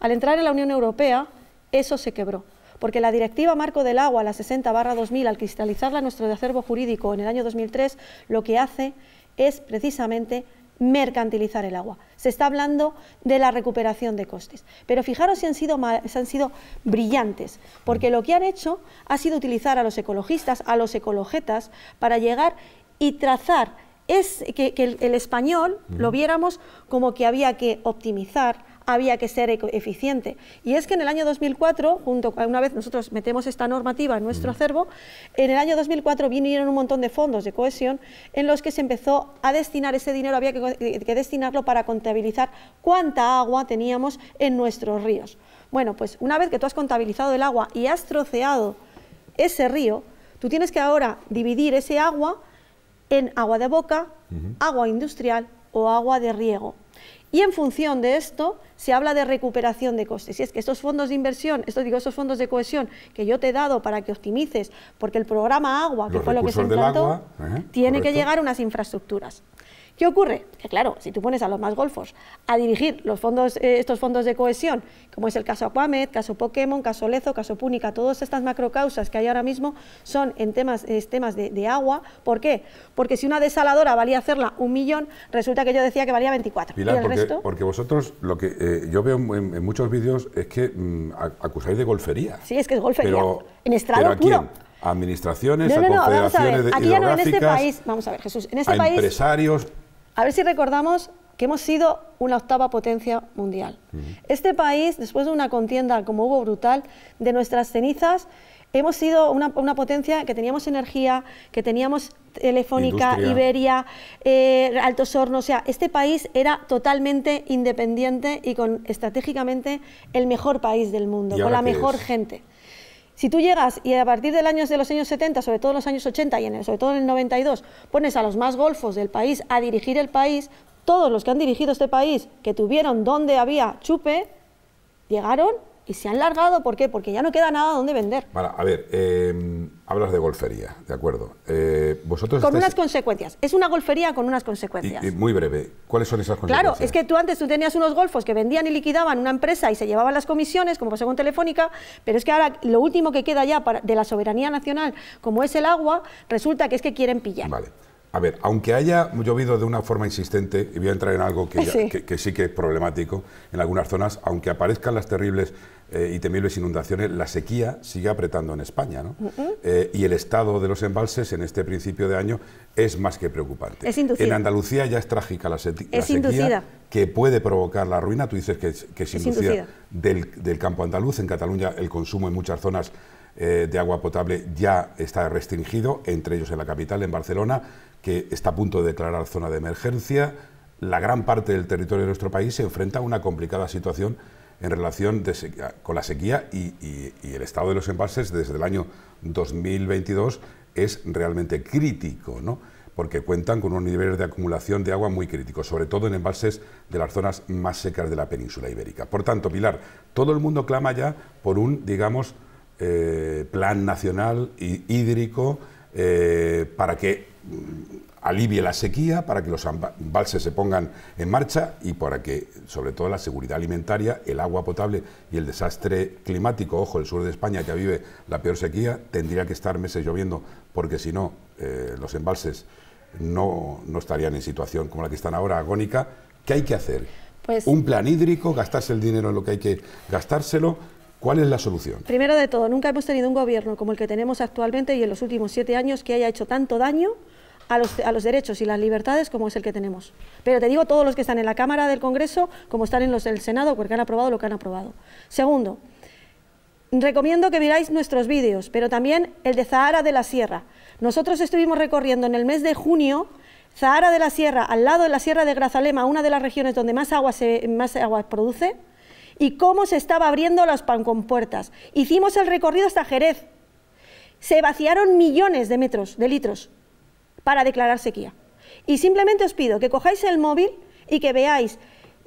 Al entrar en la Unión Europea, eso se quebró porque la Directiva Marco del Agua, la 60-2000, al cristalizarla en nuestro acervo jurídico en el año 2003, lo que hace es precisamente mercantilizar el agua. Se está hablando de la recuperación de costes. Pero fijaros si han sido, sido brillantes, porque lo que han hecho ha sido utilizar a los ecologistas, a los ecologetas, para llegar y trazar es que, el, español lo viéramos como que había que optimizar, había que ser eficiente. Y es que en el año 2004, una vez nosotros metemos esta normativa en nuestro mm. acervo, en el año 2004 vinieron un montón de fondos de cohesión en los que se empezó a destinar ese dinero, había eh, que, destinarlo para contabilizar cuánta agua teníamos en nuestros ríos. Bueno, pues una vez que tú has contabilizado el agua y has troceado ese río, tú tienes que ahora dividir ese agua en agua de boca, agua industrial o agua de riego. Y en función de esto se habla de recuperación de costes. Y es que estos fondos de inversión, estos digo, esos fondos de cohesión que yo te he dado para que optimices, porque el programa agua, que fue lo que se implantó, ¿eh? tiene que llegar a unas infraestructuras. ¿Qué ocurre? Que claro, si tú pones a los más golfos a dirigir los fondos, eh, estos fondos de cohesión, como es el caso Aquamed, caso Pokémon, caso Lezo, caso Púnica, todas estas macrocausas que hay ahora mismo son en temas, temas de, agua. ¿Por qué? Porque si una desaladora valía hacerla un millón, resulta que yo decía que valía 24. ¿Y el porque, resto? porque vosotros, lo que eh, yo veo en, muchos vídeos es que mm, acusáis de golfería. Sí, es que es golfería. Pero, en estrado a quién? ¿A administraciones, confederaciones Aquí no en este país, vamos a ver, Jesús, en este país, empresarios, a ver si recordamos que hemos sido una octava potencia mundial. Este país, después de una contienda como hubo brutal, de nuestras cenizas, hemos sido una, potencia que teníamos energía, que teníamos telefónica, Iberia, eh, altos hornos, o sea, este país era totalmente independiente y con estratégicamente el mejor país del mundo, con la mejor gente. Si tú llegas y a partir del año de los años 70, sobre todo en los años 80 y en el, sobre todo en el 92, pones a los más golfos del país a dirigir el país, todos los que han dirigido este país, que tuvieron donde había chupe, llegaron y se han largado, ¿por qué? Porque ya no queda nada donde vender. Para, a ver, em, hablas de golfería, ¿de acuerdo? Eh, vosotros con unas consecuencias. Es una golfería con unas consecuencias. muy breve, ¿cuáles son esas consecuencias? Claro, es que tú antes tú tenías unos golfos que vendían y liquidaban una empresa y se llevaban las comisiones, como pasó con Telefónica, pero es que ahora lo último que queda ya para, de la soberanía nacional, como es el agua, resulta que es que quieren pillar. Vale. A ver, aunque haya llovido de una forma insistente, y voy a entrar en algo que, sí. Que, es problemático en algunas zonas, aunque aparezcan las terribles eh, y temibles inundaciones, la sequía sigue apretando en España, ¿no? Eh, y el estado de los embalses en este principio de año es más que preocupante. En Andalucía ya es trágica la, sequía que puede provocar la ruina. Tú dices que, es, inducida, del, campo andaluz. En Cataluña el consumo en muchas zonas eh, de agua potable ya está restringido, entre ellos en la capital, en Barcelona que está a punto de declarar zona de emergencia. La gran parte del territorio de nuestro país se enfrenta a una complicada situación en relación con la sequía y, el estado de los embalses desde el año 2022 es realmente crítico, ¿no? porque cuentan con un niveles de acumulación de agua muy crítico sobre todo en embalses de las zonas más secas de la península ibérica. Por tanto, Pilar, todo el mundo clama ya por un, digamos, eh, plan nacional hídrico eh, para que alivie la sequía, para que los embalses se pongan en marcha y para que, sobre todo, la seguridad alimentaria, el agua potable y el desastre climático, ojo, el sur de España que vive la peor sequía, tendría que estar meses lloviendo, porque si no, eh, los embalses no, no estarían en situación como la que están ahora, agónica. ¿Qué hay que hacer? Pues, un plan hídrico, gastarse el dinero en lo que hay que gastárselo. ¿Cuál es la solución? Primero de todo, nunca hemos tenido un gobierno como el que tenemos actualmente y en los últimos siete años que haya hecho tanto daño a los, derechos y las libertades como es el que tenemos. Pero te digo, todos los que están en la Cámara del Congreso, como están en los del Senado, porque han aprobado lo que han aprobado. Segundo, recomiendo que miráis nuestros vídeos, pero también el de Zahara de la Sierra. Nosotros estuvimos recorriendo en el mes de junio Zahara de la Sierra, al lado de la Sierra de Grazalema, una de las regiones donde más agua se más agua produce, y cómo se estaba abriendo las pancompuertas. Hicimos el recorrido hasta Jerez. Se vaciaron millones de metros, de litros para declarar sequía. Y simplemente os pido que cojáis el móvil y que veáis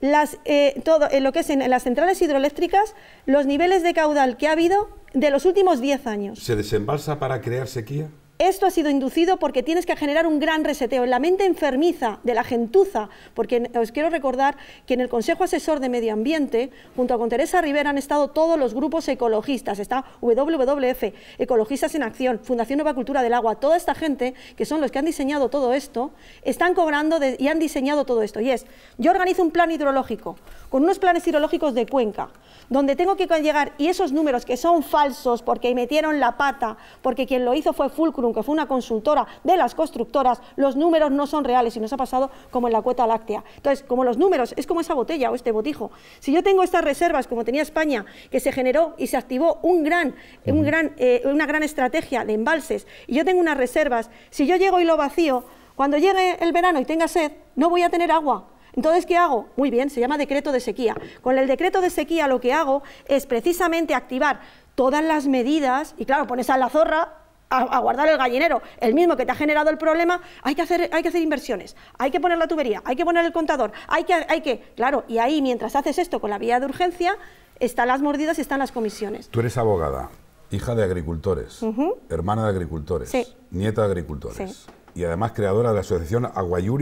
las, eh, todo eh, lo que es en, las centrales hidroeléctricas, los niveles de caudal que ha habido de los últimos 10 años. ¿Se desembalsa para crear sequía? Esto ha sido inducido porque tienes que generar un gran reseteo en la mente enfermiza de la gentuza, porque os quiero recordar que en el Consejo Asesor de Medio Ambiente, junto con Teresa Rivera, han estado todos los grupos ecologistas, está WWF, Ecologistas en Acción, Fundación Nueva Cultura del Agua, toda esta gente, que son los que han diseñado todo esto, están cobrando y han diseñado todo esto. Y es, yo organizo un plan hidrológico, con unos planes hidrológicos de cuenca, donde tengo que llegar, y esos números que son falsos, porque metieron la pata, porque quien lo hizo fue fulcro aunque fue una consultora de las constructoras, los números no son reales y nos ha pasado como en la cuota láctea. Entonces, como los números, es como esa botella o este botijo. Si yo tengo estas reservas, como tenía España, que se generó y se activó un gran, un gran, eh, una gran estrategia de embalses, y yo tengo unas reservas, si yo llego y lo vacío, cuando llegue el verano y tenga sed, no voy a tener agua. Entonces, ¿qué hago? Muy bien, se llama decreto de sequía. Con el decreto de sequía lo que hago es precisamente activar todas las medidas, y claro, pones a la zorra a, guardar el gallinero, el mismo que te ha generado el problema, hay que hacer, hay que hacer inversiones, hay que poner la tubería, hay que poner el contador, hay que, hay que, claro, y ahí mientras haces esto con la vía de urgencia, están las mordidas y están las comisiones. Tú eres abogada, hija de agricultores, hermana de agricultores, nieta de agricultores. Y además creadora de la asociación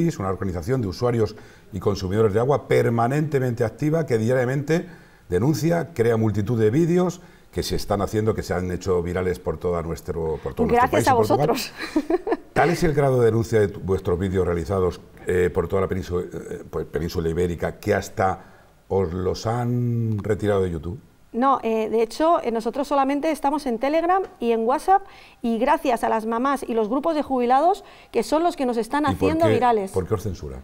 es una organización de usuarios y consumidores de agua permanentemente activa que diariamente denuncia, crea multitud de vídeos que se están haciendo, que se han hecho virales por, toda nuestro, por todo Gracias nuestro país. Gracias a vosotros. Tal es el grado de denuncia de vuestros vídeos realizados eh, por toda la eh, pues, península, ibérica que hasta os los han retirado de YouTube. No, eh, de hecho, nosotros solamente estamos en Telegram y en WhatsApp y gracias a las mamás y los grupos de jubilados que son los que nos están haciendo virales. ¿Por qué os censuran?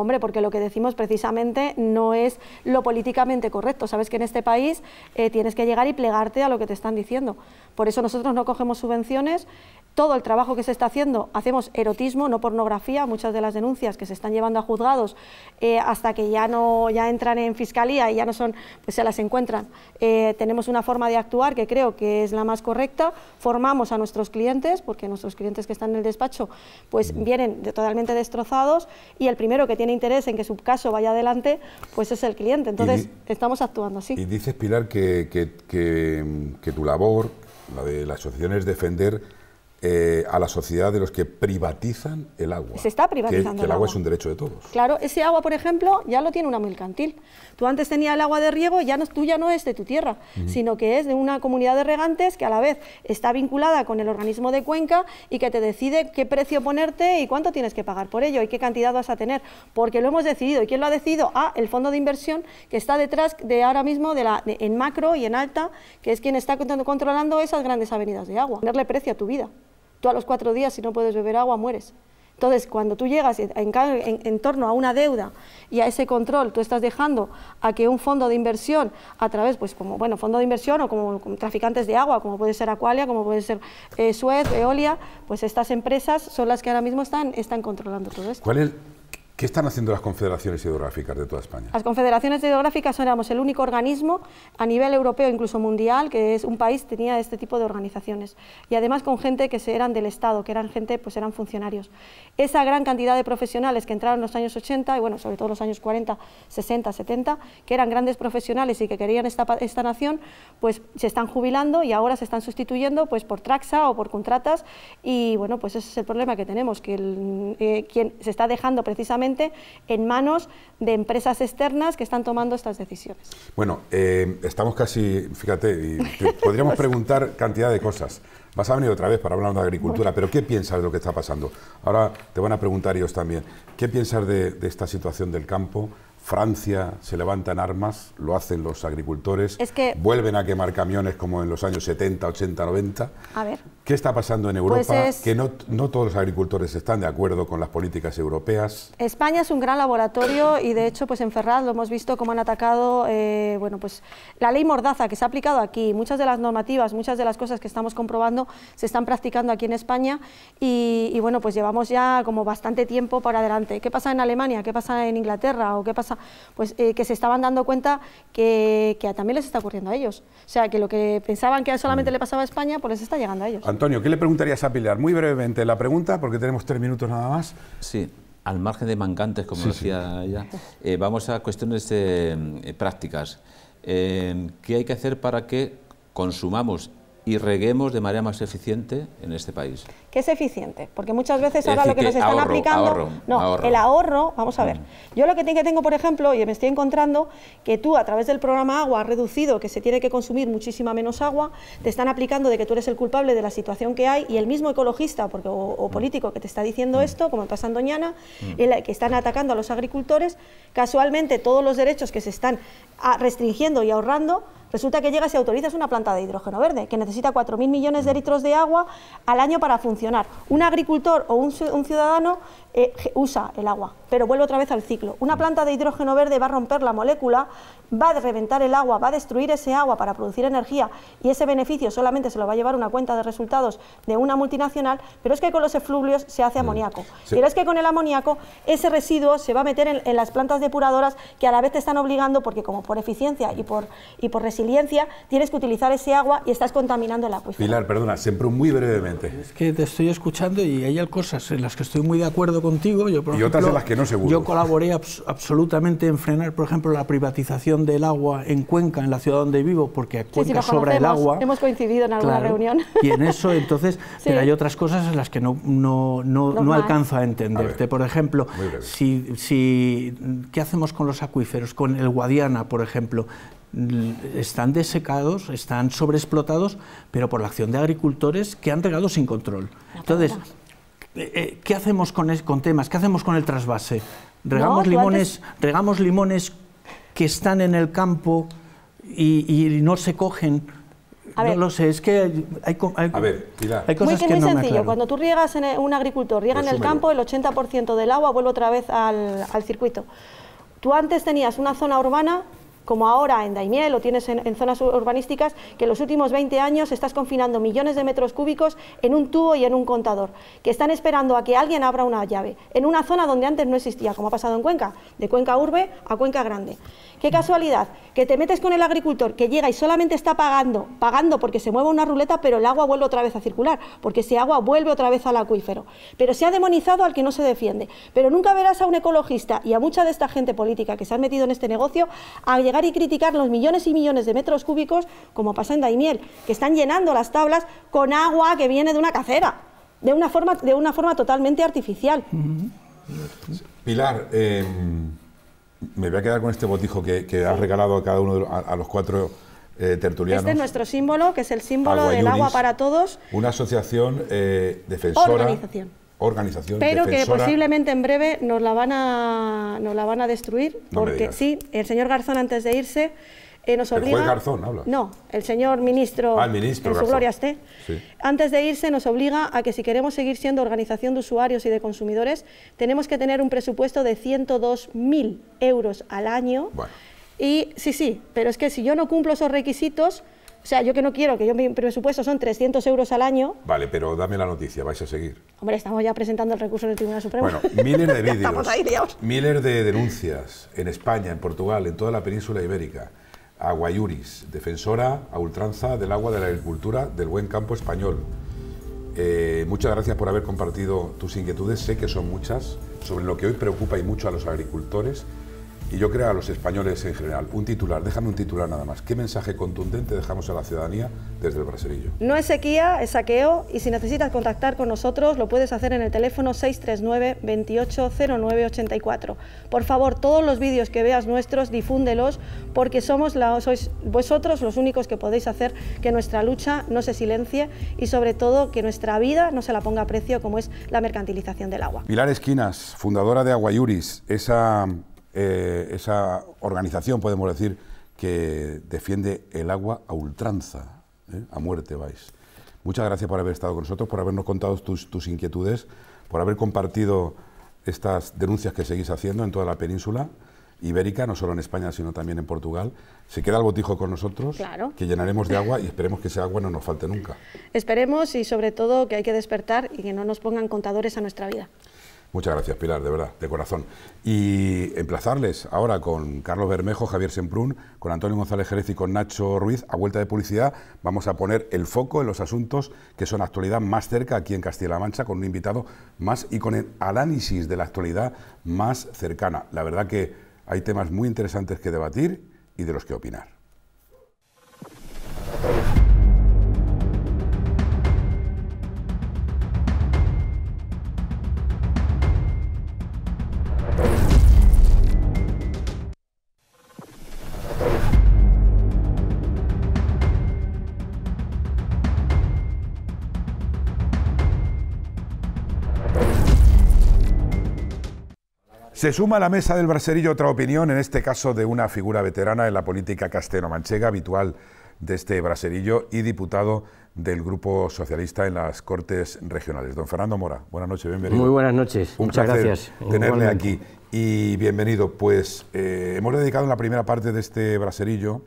Hombre, porque lo que decimos precisamente no es lo políticamente correcto. Sabes que en este país eh, tienes que llegar y plegarte a lo que te están diciendo. Por eso nosotros no cogemos subvenciones, todo el trabajo que se está haciendo, hacemos erotismo, no pornografía, muchas de las denuncias que se están llevando a juzgados eh, hasta que ya no ya entran en fiscalía y ya no son, pues se las encuentran. Eh, tenemos una forma de actuar que creo que es la más correcta, formamos a nuestros clientes, porque nuestros clientes que están en el despacho pues vienen totalmente destrozados y el primero que tiene interés en que su caso vaya adelante pues es el cliente, entonces estamos actuando así. Y dices Pilar que tu labor, la de la asociación es defender eh, a la sociedad de los que privatizan el agua. Se está privatizando. Que, el, agua, es un derecho de todos. Claro, ese agua, por ejemplo, ya lo tiene una mercantil. Tú antes tenías el agua de riego, ya no, tú ya no es de tu tierra, sino que es de una comunidad de regantes que a la vez está vinculada con el organismo de cuenca y que te decide qué precio ponerte y cuánto tienes que pagar por ello y qué cantidad vas a tener, porque lo hemos decidido. ¿Y quién lo ha decidido? Ah, el fondo de inversión que está detrás de ahora mismo de la, en macro y en alta, que es quien está controlando esas grandes avenidas de agua. Ponerle precio a tu vida. Tú a los cuatro días, si no puedes beber agua, mueres. Entonces, cuando tú llegas en, torno a una deuda y a ese control, tú estás dejando a que un fondo de inversión, a través, pues como, bueno, fondo de inversión o como, traficantes de agua, como puede ser Aqualia, como puede ser eh, Suez, Eolia, pues estas empresas son las que ahora mismo están, están controlando todo esto. ¿Cuál es, ¿Qué están haciendo las confederaciones hidrográficas de toda España? Las confederaciones hidrográficas éramos el único organismo a nivel europeo, incluso mundial, que es un país tenía este tipo de organizaciones. Y además con gente que eran del Estado, que eran gente, pues eran funcionarios. Esa gran cantidad de profesionales que entraron en los años 80, y bueno, sobre todo en los años 40, 60, 70, que eran grandes profesionales y que querían esta, esta nación, pues se están jubilando y ahora se están sustituyendo pues por Traxa o por contratas. Y bueno, pues ese es el problema que tenemos, que eh, quien se está dejando precisamente en manos de empresas externas que están tomando estas decisiones. Bueno, eh, estamos casi, fíjate, podríamos preguntar cantidad de cosas. Vas a venir otra vez para hablar de agricultura, pero ¿qué piensas de lo que está pasando? Ahora te van a preguntar ellos también. ¿Qué piensas de, esta situación del campo? Francia se levanta en armas, lo hacen los agricultores, vuelven a quemar camiones como en los años 70, 80, 90. A ver. ¿Qué está pasando en Europa? Pues que no, todos los agricultores están de acuerdo con las políticas europeas. España es un gran laboratorio y de hecho pues en Ferraz lo hemos visto cómo han atacado eh, bueno, pues, la ley Mordaza que se ha aplicado aquí. Muchas de las normativas, muchas de las cosas que estamos comprobando se están practicando aquí en España y, bueno, pues llevamos ya como bastante tiempo para adelante. ¿Qué pasa en Alemania? ¿Qué pasa en Inglaterra? ¿O qué pasa? Pues eh, que se estaban dando cuenta que, también les está ocurriendo a ellos. O sea, que lo que pensaban que solamente mm. le pasaba a España, pues les está llegando a ellos. Antonio, ¿qué le preguntarías a Pilar? Muy brevemente la pregunta, porque tenemos tres minutos nada más. Sí, al margen de mancantes, como decía ella, eh, vamos a cuestiones eh, prácticas. Eh, ¿Qué hay que hacer para que consumamos y reguemos de manera más eficiente en este país? que es eficiente, porque muchas veces ahora lo que, nos están aplicando, no, el ahorro, vamos a ver, mm. yo lo que tengo, por ejemplo, y me estoy encontrando que tú a través del programa agua has reducido, que se tiene que consumir muchísima menos agua, te están aplicando de que tú eres el culpable de la situación que hay y el mismo ecologista o, mm. político que te está diciendo mm. esto, como pasa en Doñana, que están atacando a los agricultores, casualmente todos los derechos que se están ah, restringiendo y ahorrando, Resulta que llegas y autorizas una planta de hidrógeno verde, que necesita 4.000 millones de litros de agua al año para funcionar. Un agricultor o un, ciudadano eh, usa el agua, pero vuelve otra vez al ciclo. Una planta de hidrógeno verde va a romper la molécula, va a reventar el agua, va a destruir ese agua para producir energía y ese beneficio solamente se lo va a llevar una cuenta de resultados de una multinacional, pero es que con los efluvios se hace mm, amoníaco. Pero es que con el amoníaco ese residuo se va a meter en, las plantas depuradoras que a la vez te están obligando, porque como por eficiencia y por, y por tienes que utilizar ese agua y estás contaminando el pues, acuífero. Pilar, perdona, siempre muy brevemente. Es que te estoy escuchando y hay cosas en las que estoy muy de acuerdo contigo. Yo, y otras en las que no seguro. Yo colaboré absolutamente en frenar, por ejemplo, la privatización del agua en Cuenca, en la ciudad donde vivo, porque Cuenca sobra el agua. Hemos coincidido en alguna reunión. Y en eso, entonces, pero hay otras cosas en las que no, no, alcanzo a entenderte. por ejemplo, si, si, ¿qué hacemos con los acuíferos? Con el Guadiana, por ejemplo, están desecados, están sobreexplotados, pero por la acción de agricultores que han regado sin control. Entonces, eh, eh, ¿qué hacemos con, con temas? ¿Qué hacemos con el trasvase? ¿Regamos, limones, ¿Regamos limones que están en el campo y, no se cogen? no lo sé, es que hay, cosas muy que, sencillo. Cuando tú riegas, en un agricultor riega en el campo, el 80% del agua vuelve otra vez al circuito. Tú antes tenías una zona urbana como ahora en Daimiel o tienes en, zonas urbanísticas que en los últimos 20 años estás confinando millones de metros cúbicos en un tubo y en un contador, que están esperando a que alguien abra una llave, en una zona donde antes no existía, como ha pasado en Cuenca, de Cuenca Urbe a Cuenca Grande. Qué casualidad, que te metes con el agricultor que llega y solamente está pagando, pagando porque se mueve una ruleta, pero el agua vuelve otra vez a circular, porque ese agua vuelve otra vez al acuífero. Pero se ha demonizado al que no se defiende. Pero nunca verás a un ecologista y a mucha de esta gente política que se ha metido en este negocio a llegar y criticar los millones y millones de metros cúbicos, como pasa en Daimiel, que están llenando las tablas con agua que viene de una cacera, de una forma, de una forma totalmente artificial. Pilar, em, me voy a quedar con este botijo que, has regalado a cada uno de, a, los cuatro eh, tertulianos. Este es nuestro símbolo, que es el símbolo del agua para todos. Una asociación eh, defensora organización Pero que posiblemente en breve nos la van a, nos la van a destruir, porque sí, el señor Garzón antes de irse eh, nos obliga... No, el señor ministro, ah, ministro Antes de irse nos obliga a que si queremos seguir siendo organización de usuarios y de consumidores, tenemos que tener un presupuesto de 102.000 euros al año. Bueno. Y sí, sí, pero es que si yo no cumplo esos requisitos o sea, yo que no quiero, que yo mi presupuesto son 300 euros al año. Vale, pero dame la noticia, vais a seguir. Hombre, estamos ya presentando el recurso del el Tribunal Supremo. Bueno, miles de vídeos, ahí, de denuncias en España, en Portugal, en toda la península ibérica. Aguayuris, defensora a ultranza del agua de la agricultura del buen campo español. Eh, muchas gracias por haber compartido tus inquietudes, sé que son muchas, sobre lo que hoy preocupa y mucho a los agricultores y yo creo a los españoles en general. Un titular, déjame un titular nada más. ¿Qué mensaje contundente dejamos a la ciudadanía desde el braserillo? No es sequía, es saqueo y si necesitas contactar con nosotros lo puedes hacer en el teléfono 639 280984. Por favor, todos los vídeos que veas nuestros difúndelos porque somos sois vosotros los únicos que podéis hacer que nuestra lucha no se silencie y sobre todo que nuestra vida no se la ponga a precio como es la mercantilización del agua. Pilar Esquinas, fundadora de Aguayuris, esa eh, esa organización, podemos decir, que defiende el agua a ultranza, eh, a muerte vais. Muchas gracias por haber estado con nosotros, por habernos contado tus, tus inquietudes, por haber compartido estas denuncias que seguís haciendo en toda la península ibérica, no solo en España, sino también en Portugal. Se queda el botijo con nosotros, que llenaremos de agua y esperemos que ese agua no nos falte nunca. Esperemos y sobre todo que hay que despertar y que no nos pongan contadores a nuestra vida. Muchas gracias, Pilar, de verdad, de corazón. Y emplazarles ahora con Carlos Bermejo, Javier Semprún, con Antonio González Jerez y con Nacho Ruiz. A vuelta de publicidad vamos a poner el foco en los asuntos que son actualidad más cerca aquí en Castilla-La Mancha, con un invitado más y con el análisis de la actualidad más cercana. La verdad que hay temas muy interesantes que debatir y de los que opinar. Se suma a la mesa del braserillo otra opinión, en este caso de una figura veterana en la política castelo-manchega, habitual de este braserillo y diputado del Grupo Socialista en las Cortes Regionales. Don Fernando Mora, buenas noches, bienvenido. Muy buenas noches, muchas gracias. Tenerle aquí y bienvenido. Pues eh, hemos dedicado en la primera parte de este braserillo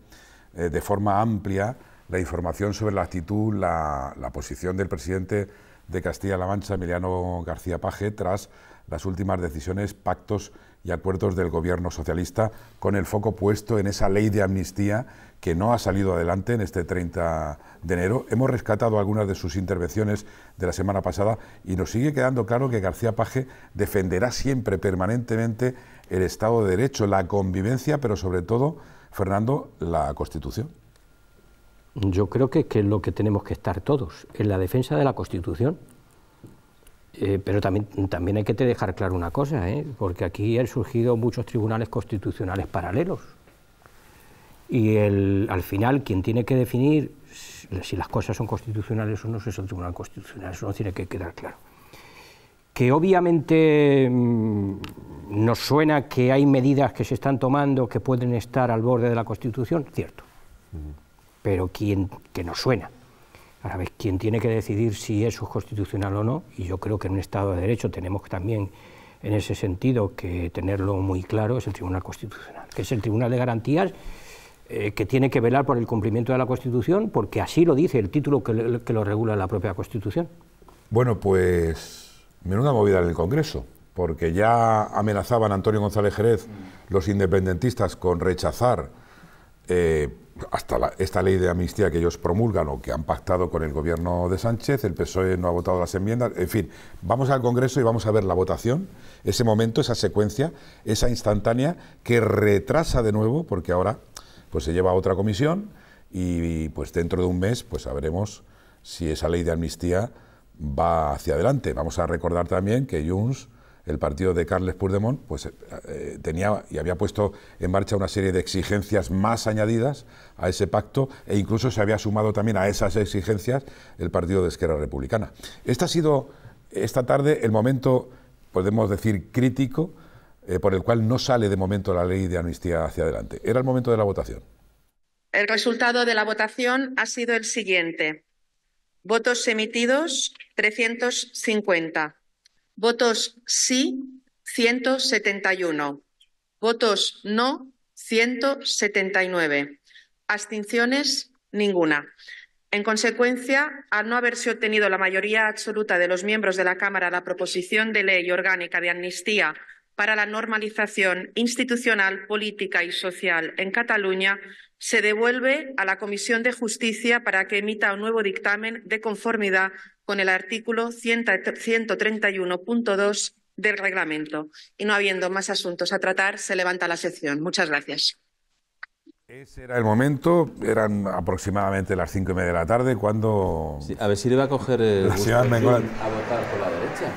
eh, de forma amplia la información sobre la actitud, la, la posición del presidente de Castilla-La Mancha, Emiliano García Paje, tras las últimas decisiones, pactos y acuerdos del gobierno socialista con el foco puesto en esa ley de amnistía que no ha salido adelante en este 30 de enero. Hemos rescatado algunas de sus intervenciones de la semana pasada y nos sigue quedando claro que García Page defenderá siempre, permanentemente, el Estado de Derecho, la convivencia, pero sobre todo, Fernando, la Constitución. Yo creo que, que es lo que tenemos que estar todos, en la defensa de la Constitución eh, pero también, también hay que dejar claro una cosa, ¿eh? porque aquí han surgido muchos tribunales constitucionales paralelos. Y al final, quien tiene que definir si las cosas son constitucionales o no es el Tribunal Constitucional, eso tiene que quedar claro. Que obviamente mm, nos suena que hay medidas que se están tomando que pueden estar al borde de la Constitución, cierto. Pero que nos suena Ahora ves, quien tiene que decidir si es constitucional o no, y yo creo que en un Estado de Derecho tenemos también en ese sentido que tenerlo muy claro, es el Tribunal Constitucional, que es el Tribunal de Garantías eh, que tiene que velar por el cumplimiento de la Constitución, porque así lo dice el título que, lo regula la propia Constitución. Bueno, pues menuda movida en el Congreso, porque ya amenazaban Antonio González Jerez los independentistas con rechazar eh, hasta esta ley de amnistía que ellos promulgan o que han pactado con el gobierno de Sánchez, el PSOE no ha votado las enmiendas, en fin, vamos al Congreso y vamos a ver la votación, ese momento, esa secuencia, esa instantánea que retrasa de nuevo porque ahora pues se lleva a otra comisión y pues dentro de un mes pues sabremos si esa ley de amnistía va hacia adelante. Vamos a recordar también que Junts el partido de Carles Puigdemont, pues eh, eh, tenía y había puesto en marcha una serie de exigencias más añadidas a ese pacto e incluso se había sumado también a esas exigencias el partido de Esquerra Republicana. Este ha sido esta tarde el momento, podemos decir, crítico eh, por el cual no sale de momento la ley de amnistía hacia adelante. Era el momento de la votación. El resultado de la votación ha sido el siguiente. Votos emitidos 350. Votos sí, 171. Votos no, 179. abstenciones ninguna. En consecuencia, al no haberse obtenido la mayoría absoluta de los miembros de la Cámara la proposición de ley orgánica de amnistía para la normalización institucional, política y social en Cataluña, se devuelve a la Comisión de Justicia para que emita un nuevo dictamen de conformidad con el artículo 131.2 del reglamento. Y no habiendo más asuntos a tratar, se levanta la sesión. Muchas gracias. Ese era el momento, eran aproximadamente las cinco y media de la tarde, cuando... a ver si le va a coger... El la señora a votar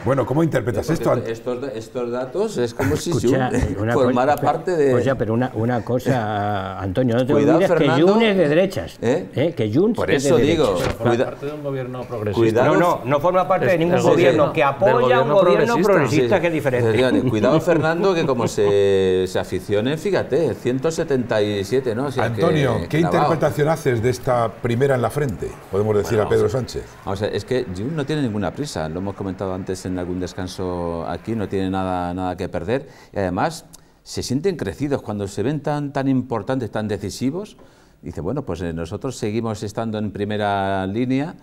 bueno, ¿cómo interpretas esto? Estos, estos, datos es como si eh, formara eh, parte de... Pues ya, pero una, una cosa, Antonio, no te Cuidado, Fernando, que Jun es de derechas. ¿eh? ¿eh? Que Junts Por eso digo, Forma parte de un gobierno progresista. no, no, no forma parte de ningún gobierno que apoya a un gobierno progresista, Qué diferencia. que diferente. Pues, cuidado, Fernando, que como se, se aficione, fíjate, 177, ¿no? Antonio, ¿qué interpretación haces de esta primera en la frente? Podemos decir a Pedro Sánchez. O sea, es que Jun no tiene ninguna prisa, lo hemos comentado antes en algún descanso aquí, no tiene nada, nada que perder. Y además se sienten crecidos cuando se ven tan, tan importantes, tan decisivos. Dice, bueno, pues eh, nosotros seguimos estando en primera línea,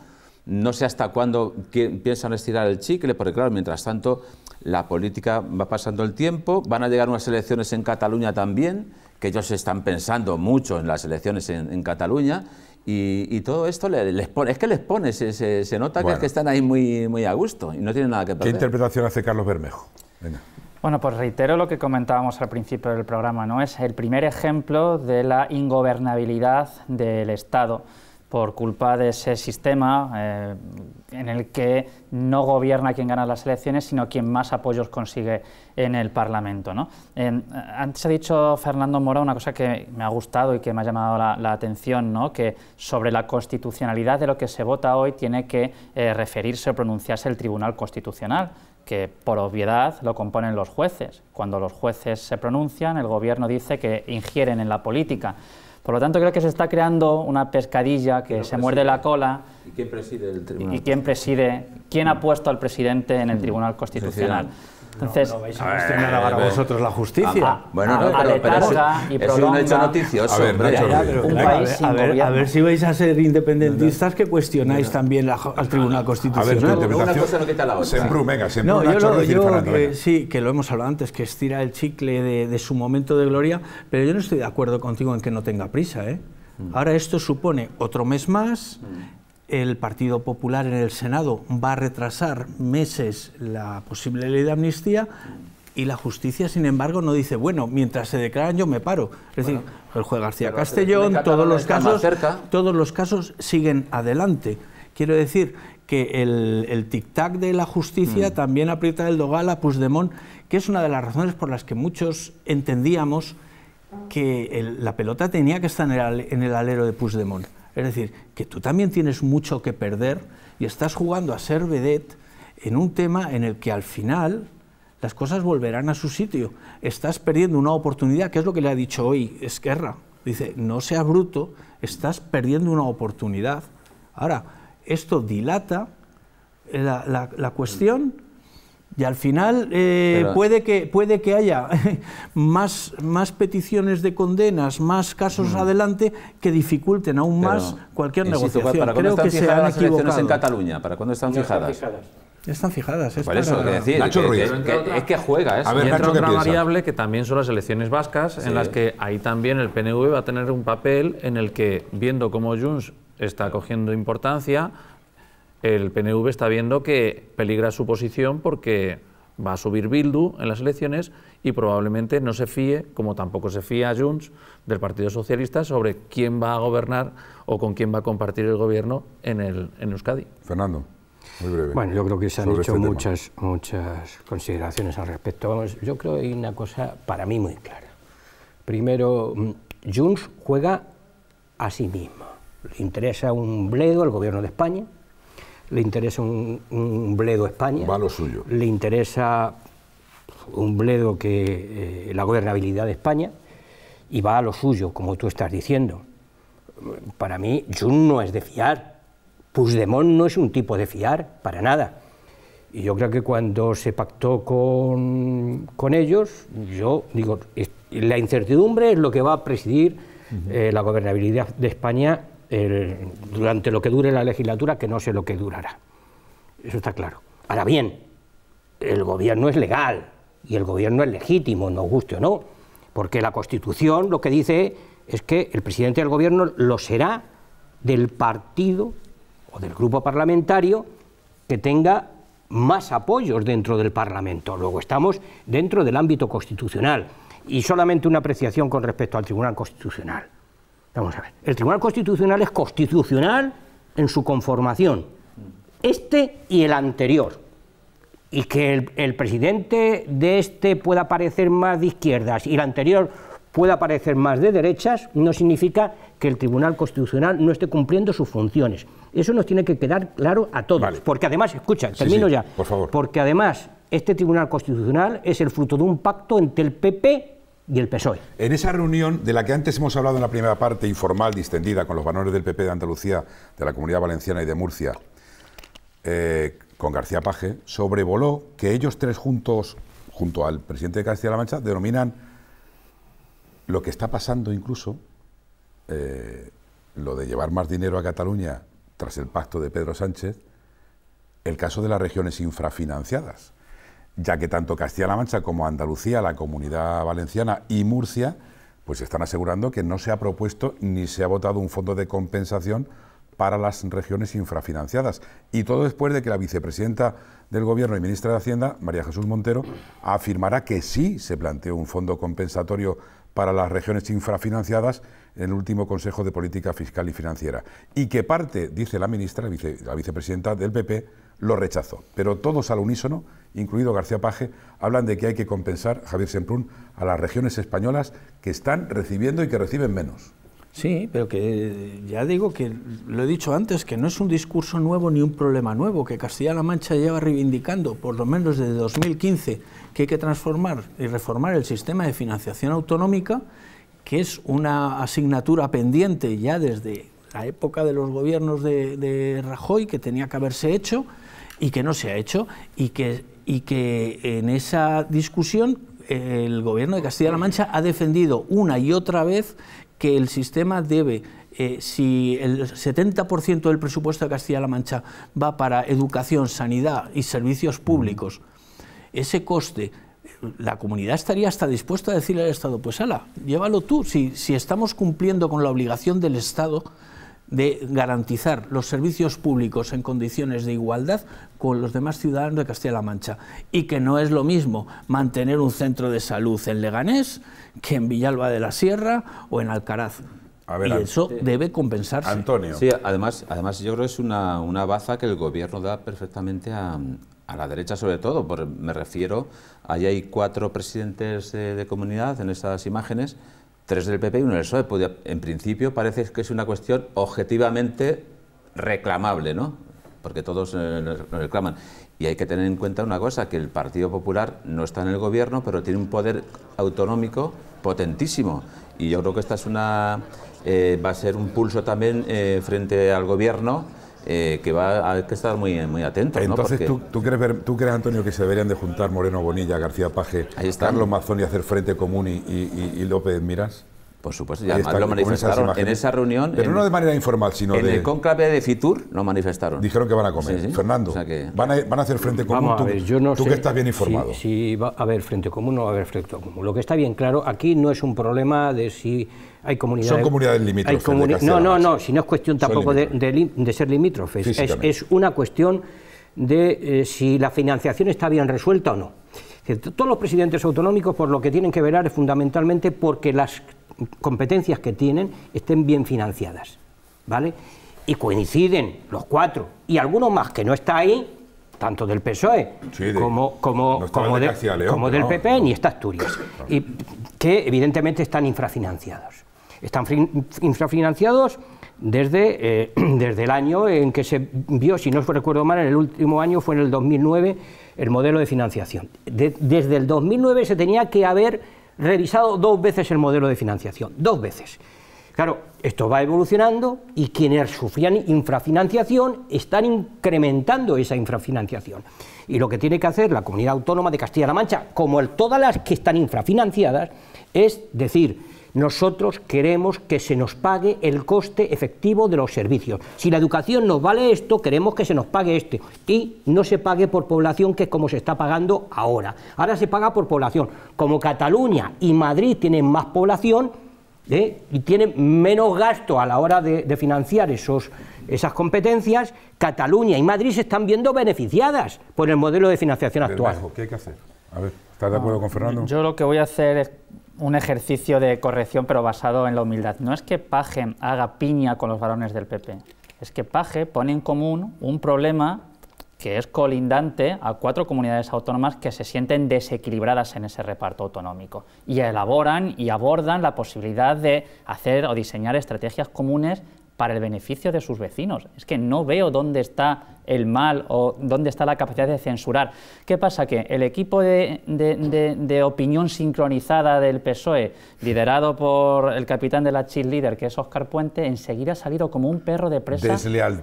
no sé hasta cuándo piensan estirar el chicle, porque claro, mientras tanto la política va pasando el tiempo, van a llegar unas elecciones en Cataluña también, que ellos están pensando mucho en las elecciones en Cataluña, y, todo esto les es que les pone, se, nota que, están ahí muy, muy a gusto y no tienen nada que perder. ¿Qué interpretación hace Carlos Bermejo? Bueno, pues reitero lo que comentábamos al principio del programa, ¿no? Es el primer ejemplo de la ingobernabilidad del Estado por culpa de ese sistema eh, en el que no gobierna quien gana las elecciones, sino quien más apoyos consigue en el Parlamento. antes ha dicho Fernando Mora una cosa que me ha gustado y que me ha llamado la, atención, que sobre la constitucionalidad de lo que se vota hoy tiene que eh, referirse o pronunciarse el Tribunal Constitucional que por obviedad lo componen los jueces. Cuando los jueces se pronuncian, el gobierno dice que ingieren en la política. Por lo tanto, creo que se está creando una pescadilla que se muerde la cola. ¿Y quién preside tribunal? quién ha mm. puesto al presidente en el mm. Tribunal Constitucional? Entonces, no, no vais a vosotros la justicia. Ah, ah. bueno, no, pero, pero es, y es un hecho noticioso. A ver, a, ver, si vais a ser independentistas que cuestionáis también al Tribunal Constitucional. A ver, una cosa no quita la otra. Sempru, venga, Sempru, no, yo, lo, yo que, sí, que lo hemos hablado antes, que estira el chicle de, de su momento de gloria, pero yo no estoy de acuerdo contigo en que no tenga prisa, ¿eh? Mm. Ahora esto supone otro mes más mm el Partido Popular en el Senado va a retrasar meses la posible ley de amnistía y la justicia, sin embargo, no dice, bueno, mientras se declaran yo me paro. Es decir, el juez García Castellón, todos los, casos, todos los casos siguen adelante. Quiero decir que el, tic-tac de la justicia mm. también aprieta el dogal a Puigdemont, que es una de las razones por las que muchos entendíamos que la pelota tenía que estar en el, alero de Puigdemont. Es decir, que tú también tienes mucho que perder y estás jugando a ser vedette en un tema en el que al final las cosas volverán a su sitio. Estás perdiendo una oportunidad, que es lo que le ha dicho hoy Esquerra. Dice, no seas bruto, estás perdiendo una oportunidad. Ahora, esto dilata la, la cuestión y al final eh, puede, que, puede que haya más, más peticiones de condenas, más casos mm. adelante que dificulten aún más cualquier negociación. Creo que se han las elecciones en Cataluña? ¿Para cuándo están fijadas? Están fijadas. Es eso, que decir, es que juega Hay otra variable que también son las elecciones vascas, en las que ahí también el PNV va a tener un papel en el que, viendo cómo Junts está cogiendo importancia, el PNV está viendo que peligra su posición porque va a subir Bildu en las elecciones y probablemente no se fíe, como tampoco se fía Junts del Partido Socialista, sobre quién va a gobernar o con quién va a compartir el gobierno en, el, en Euskadi. Fernando. Muy breve. Bueno, yo creo que se han hecho este muchas, muchas consideraciones al respecto. yo creo que hay una cosa para mí muy clara. Primero, mm, Junts juega a sí mismo. Le interesa un bledo al gobierno de España, le interesa un, un bledo España. Va lo suyo. Le interesa un bledo que eh, la gobernabilidad de España y va a lo suyo, como tú estás diciendo. Para mí, Jun no es de fiar. Puigdemont no es un tipo de fiar, para nada. Y yo creo que cuando se pactó con, ellos, yo digo, la incertidumbre es lo que va a presidir eh, la gobernabilidad de España durante lo que dure la legislatura, que no sé lo que durará. Eso está claro. Ahora bien, el gobierno es legal y el gobierno es legítimo, nos guste o no, porque la Constitución lo que dice es que el presidente del gobierno lo será del partido o del grupo parlamentario que tenga más apoyos dentro del Parlamento. Luego estamos dentro del ámbito constitucional. Y solamente una apreciación con respecto al Tribunal Constitucional. Vamos a ver, el Tribunal Constitucional es constitucional en su conformación, este y el anterior. Y que el, presidente de este pueda parecer más de izquierdas y el anterior pueda parecer más de derechas, no significa que el Tribunal Constitucional no esté cumpliendo sus funciones. Eso nos tiene que quedar claro a todos. Porque además, escucha, termino ya. Por favor. Porque además, este Tribunal Constitucional es el fruto de un pacto entre el PP y el PSOE. En esa reunión de la que antes hemos hablado en la primera parte, informal, distendida, con los valores del PP de Andalucía, de la Comunidad Valenciana y de Murcia, eh, con García Paje, sobrevoló que ellos tres juntos, junto al presidente de Castilla-La Mancha, denominan lo que está pasando incluso, eh, lo de llevar más dinero a Cataluña tras el pacto de Pedro Sánchez, el caso de las regiones infrafinanciadas ya que tanto Castilla-La Mancha como Andalucía, la comunidad valenciana y Murcia, pues están asegurando que no se ha propuesto ni se ha votado un fondo de compensación para las regiones infrafinanciadas. Y todo después de que la vicepresidenta del Gobierno y ministra de Hacienda, María Jesús Montero, afirmará que sí se planteó un fondo compensatorio para las regiones infrafinanciadas en el último Consejo de Política Fiscal y Financiera. Y que parte, dice la ministra, la, la vicepresidenta del PP, lo rechazó. Pero todos al unísono, incluido García Paje, hablan de que hay que compensar, Javier Semprún, a las regiones españolas que están recibiendo y que reciben menos. Sí, pero que ya digo que lo he dicho antes, que no es un discurso nuevo ni un problema nuevo, que Castilla-La Mancha lleva reivindicando, por lo menos desde 2015, que hay que transformar y reformar el sistema de financiación autonómica, que es una asignatura pendiente ya desde la época de los gobiernos de Rajoy, que tenía que haberse hecho, y que no se ha hecho y que, y que en esa discusión eh, el gobierno de Castilla-La Mancha ha defendido una y otra vez que el sistema debe, eh, si el 70% del presupuesto de Castilla-La Mancha va para educación, sanidad y servicios públicos, ese coste la comunidad estaría hasta dispuesta a decirle al Estado, pues ala, llévalo tú, si, si estamos cumpliendo con la obligación del Estado de garantizar los servicios públicos en condiciones de igualdad con los demás ciudadanos de Castilla-La Mancha. Y que no es lo mismo mantener un centro de salud en Leganés que en Villalba de la Sierra o en Alcaraz. y eso debe compensarse. Antonio. Sí, además, además yo creo que es una, baza que el gobierno da perfectamente a, a la derecha sobre todo, por, me refiero, ahí hay cuatro presidentes de comunidad en estas imágenes tres del PP y uno del PSOE. Pues en principio parece que es una cuestión objetivamente reclamable, ¿no? Porque todos eh, reclaman. Y hay que tener en cuenta una cosa, que el Partido Popular no está en el gobierno, pero tiene un poder autonómico potentísimo. Y yo creo que esta es una, eh, va a ser un pulso también eh, frente al gobierno eh, que va a que estar muy, muy atento Entonces, ¿tú, tú, crees ver, ¿tú, crees, Antonio, que se deberían de juntar Moreno Bonilla, García Paje, Carlos Mazón y hacer frente común y, López Miras? Por supuesto, ya lo manifestaron en esa reunión. Pero no de manera informal, sino de... En el conclave de Fitur lo manifestaron. Dijeron que van a comer. Fernando, van, a, hacer frente común? tú, yo no tú que estás bien informado. Si, va a haber frente común o va a haber frente común. Lo que está bien claro, aquí no es un problema de si son comunidades limítrofes. no, no, no, si no es cuestión tampoco de, ser limítrofes. Es, una cuestión de eh, si la financiación está bien resuelta o no. Todos los presidentes autonómicos por lo que tienen que velar es fundamentalmente porque las competencias que tienen estén bien financiadas. ¿Vale? Y coinciden los cuatro. Y algunos más que no está ahí, tanto del PSOE como, como, del PP, ni está Asturias, y que evidentemente están infrafinanciados están infrafinanciados desde, eh, desde el año en que se vio, si no recuerdo mal, en el último año fue en el 2009, el modelo de financiación. desde el 2009 se tenía que haber revisado dos veces el modelo de financiación, dos veces. Claro, esto va evolucionando y quienes sufrían infrafinanciación están incrementando esa infrafinanciación. Y lo que tiene que hacer la comunidad autónoma de Castilla-La Mancha, como todas las que están infrafinanciadas, es decir, nosotros queremos que se nos pague el coste efectivo de los servicios. Si la educación nos vale esto, queremos que se nos pague este. Y no se pague por población, que es como se está pagando ahora. Ahora se paga por población. Como Cataluña y Madrid tienen más población ¿eh? y tienen menos gasto a la hora de, financiar esos, esas competencias, Cataluña y Madrid se están viendo beneficiadas por el modelo de financiación actual. ¿Qué hay que hacer? A ver, ¿estás de acuerdo con Fernando? Yo lo que voy a hacer es un ejercicio de corrección pero basado en la humildad. No es que Paje haga piña con los varones del PP, es que Paje pone en común un problema que es colindante a cuatro comunidades autónomas que se sienten desequilibradas en ese reparto autonómico y elaboran y abordan la posibilidad de hacer o diseñar estrategias comunes para el beneficio de sus vecinos. Es que no veo dónde está el mal o dónde está la capacidad de censurar. ¿Qué pasa? Que el equipo de, opinión sincronizada del PSOE, liderado por el capitán de la leader, que es Oscar Puente, enseguida ha salido como un perro de presa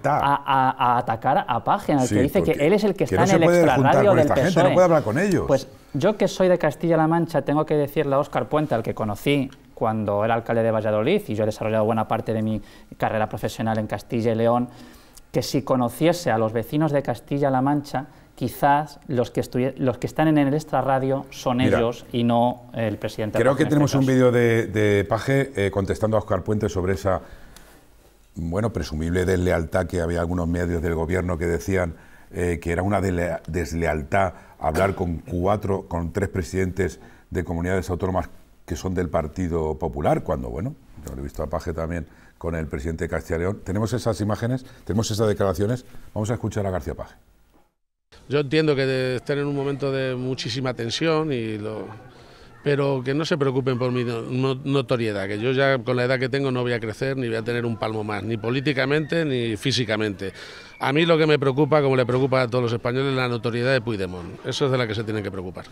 A, atacar a Página, que dice que él es el que, está en el extrarradio del PSOE. Gente, e. no puede hablar con ellos. Pues yo que soy de Castilla-La Mancha, tengo que decirle a Oscar Puente, al que conocí cuando era alcalde de Valladolid, y yo he desarrollado buena parte de mi carrera profesional en Castilla y León, que si conociese a los vecinos de Castilla-La Mancha, quizás los que, los que están en el extrarradio son ellos y no el presidente. Creo que tenemos un vídeo de, Paje eh, contestando a Oscar Puente sobre esa bueno, presumible deslealtad que había algunos medios del gobierno que decían eh, que era una deslealtad hablar con cuatro, con tres presidentes de comunidades autónomas que son del Partido Popular, cuando, bueno, yo lo he visto a Paje también con el presidente Castilla y León. Tenemos esas imágenes, tenemos esas declaraciones. Vamos a escuchar a García Paje. Yo entiendo que estén en un momento de muchísima tensión, y lo, pero que no se preocupen por mi notoriedad, que yo ya con la edad que tengo no voy a crecer ni voy a tener un palmo más, ni políticamente ni físicamente. A mí lo que me preocupa, como le preocupa a todos los españoles, es la notoriedad de Puigdemont. Eso es de la que se tienen que preocupar.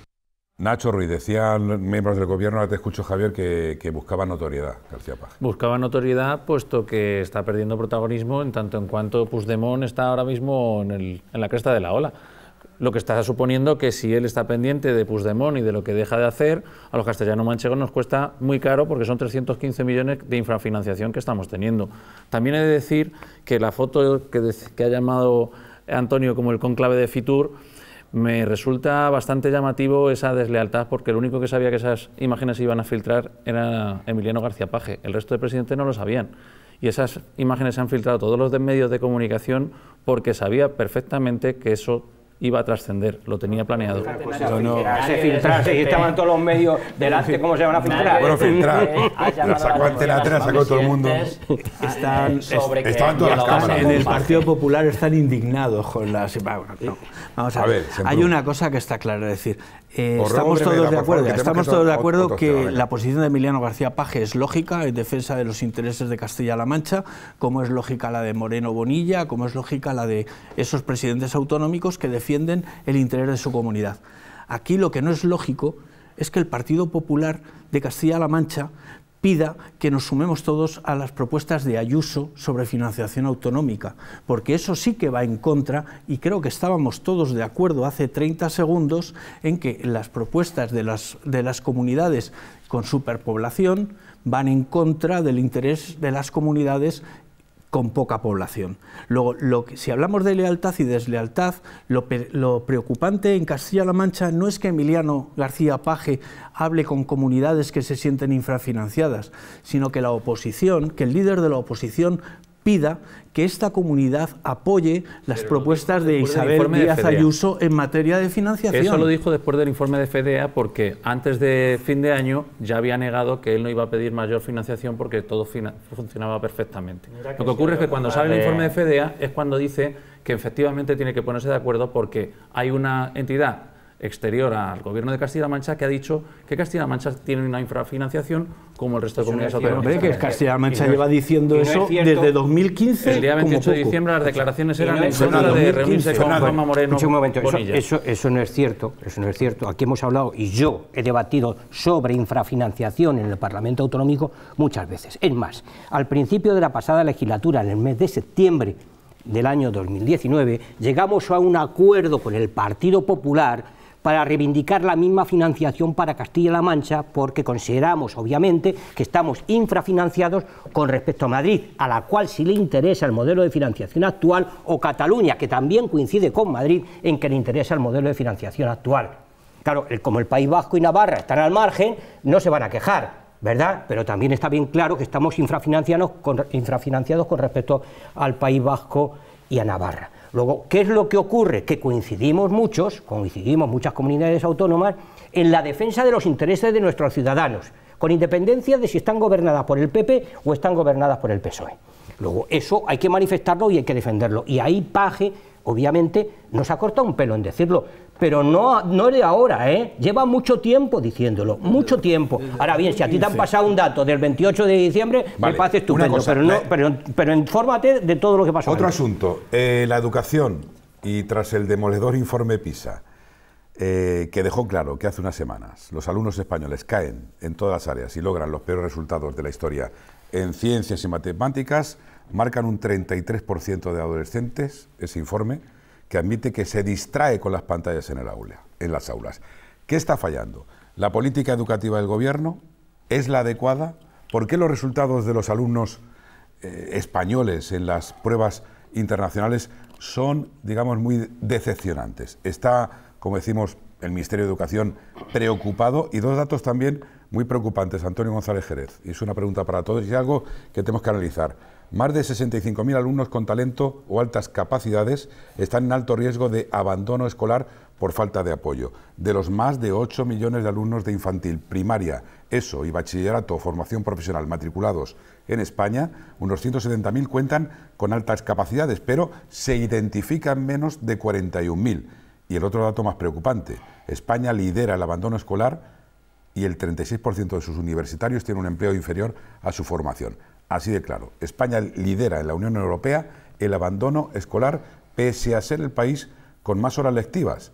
Nacho Ruiz, decían miembros del gobierno, ahora te escucho Javier, que, que buscaba notoriedad García Page. Buscaba notoriedad puesto que está perdiendo protagonismo en tanto en cuanto Puigdemont está ahora mismo en, la cresta de la ola. Lo que está suponiendo que si él está pendiente de Puigdemont y de lo que deja de hacer, a los castellano manchegos nos cuesta muy caro porque son 315 millones de infrafinanciación que estamos teniendo. También he de decir que la foto que, que ha llamado Antonio como el conclave de Fitur me resulta bastante llamativo esa deslealtad porque el único que sabía que esas imágenes iban a filtrar era Emiliano García Paje. El resto de presidentes no lo sabían. Y esas imágenes se han filtrado todos los medios de comunicación porque sabía perfectamente que eso iba a trascender, lo tenía planeado. Se no. Se filtrase estaban todos los medios delante, ¿cómo se van a filtrar? Bueno, filtrar. La sacó Antena la sacó todo el mundo. Están, eh, estaban todas las cámaras. En el Partido Popular están indignados con las... Vamos a, ver, hay una cosa que está clara, es decir, eh, pues estamos todos de acuerdo, estamos todos de acuerdo que la posición de Emiliano García Paje es lógica en defensa de los intereses de Castilla-La Mancha, como es lógica la de Moreno Bonilla, como es lógica la de esos presidentes autonómicos que defienden el interés de su comunidad. Aquí lo que no es lógico es que el Partido Popular de Castilla-La Mancha pida que nos sumemos todos a las propuestas de Ayuso sobre financiación autonómica, porque eso sí que va en contra y creo que estábamos todos de acuerdo hace 30 segundos en que las propuestas de las, de las comunidades con superpoblación van en contra del interés de las comunidades con poca población. Luego, lo si hablamos de lealtad y deslealtad, lo, lo preocupante en Castilla-La Mancha no es que Emiliano García Paje hable con comunidades que se sienten infrafinanciadas, sino que la oposición, que el líder de la oposición pida que esta comunidad apoye las propuestas de Isabel Díaz Ayuso en materia de financiación. Eso lo dijo después del informe de FEDEA porque antes de fin de año ya había negado que él no iba a pedir mayor financiación porque todo funcionaba perfectamente. lo que ocurre es que cuando sale el informe de FEDEA es cuando dice que efectivamente tiene que ponerse de acuerdo porque hay una entidad exterior al gobierno de castilla Mancha que ha dicho que castilla Mancha tiene una infrafinanciación como el resto de comunidades autónomas. que Castilla-La Mancha lleva diciendo eso desde 2015. El día 28 de diciembre las declaraciones eran en de reunirse con Moreno. eso, eso, eso, no es cierto, eso no es cierto. Aquí hemos hablado y yo he debatido sobre infrafinanciación en el Parlamento Autonómico muchas veces. Es más, al principio de la pasada legislatura, en el mes de septiembre del año 2019, llegamos a un acuerdo con el Partido Popular para reivindicar la misma financiación para Castilla-La Mancha, porque consideramos, obviamente, que estamos infrafinanciados con respecto a Madrid, a la cual sí le interesa el modelo de financiación actual, o Cataluña, que también coincide con Madrid en que le interesa el modelo de financiación actual. Claro, como el País Vasco y Navarra están al margen, no se van a quejar, ¿verdad? Pero también está bien claro que estamos infrafinanciados con, infrafinanciados con respecto al País Vasco y a Navarra. Luego, ¿qué es lo que ocurre? Que coincidimos muchos, coincidimos muchas comunidades autónomas, en la defensa de los intereses de nuestros ciudadanos, con independencia de si están gobernadas por el PP o están gobernadas por el PSOE. Luego, eso hay que manifestarlo y hay que defenderlo. Y ahí Paje Obviamente nos ha cortado un pelo en decirlo, pero no, no de ahora, ¿eh? Lleva mucho tiempo diciéndolo, mucho tiempo. Ahora bien, si a ti te han pasado un dato del 28 de diciembre, me parece estupendo, pero, no, pero, infórmate de todo lo que pasó. Otro asunto, eh, la educación y tras el demoledor informe PISA, eh, que dejó claro que hace unas semanas los alumnos españoles caen en todas las áreas y logran los peores resultados de la historia en ciencias y matemáticas, marcan un 33% de adolescentes, ese informe, que admite que se distrae con las pantallas en, el aula, en las aulas. ¿Qué está fallando? ¿La política educativa del gobierno es la adecuada? ¿Por qué los resultados de los alumnos eh, españoles en las pruebas internacionales son, digamos, muy decepcionantes? Está, como decimos, el Ministerio de Educación preocupado y dos datos también muy preocupantes, Antonio González Jerez. Y es una pregunta para todos y algo que tenemos que analizar. Más de 65.000 alumnos con talento o altas capacidades están en alto riesgo de abandono escolar por falta de apoyo. De los más de 8 millones de alumnos de infantil, primaria, ESO y bachillerato o formación profesional matriculados en España, unos 170.000 cuentan con altas capacidades, pero se identifican menos de 41.000. Y el otro dato más preocupante, España lidera el abandono escolar y el 36% de sus universitarios tiene un empleo inferior a su formación. Así de claro, España lidera en la Unión Europea el abandono escolar pese a ser el país con más horas lectivas.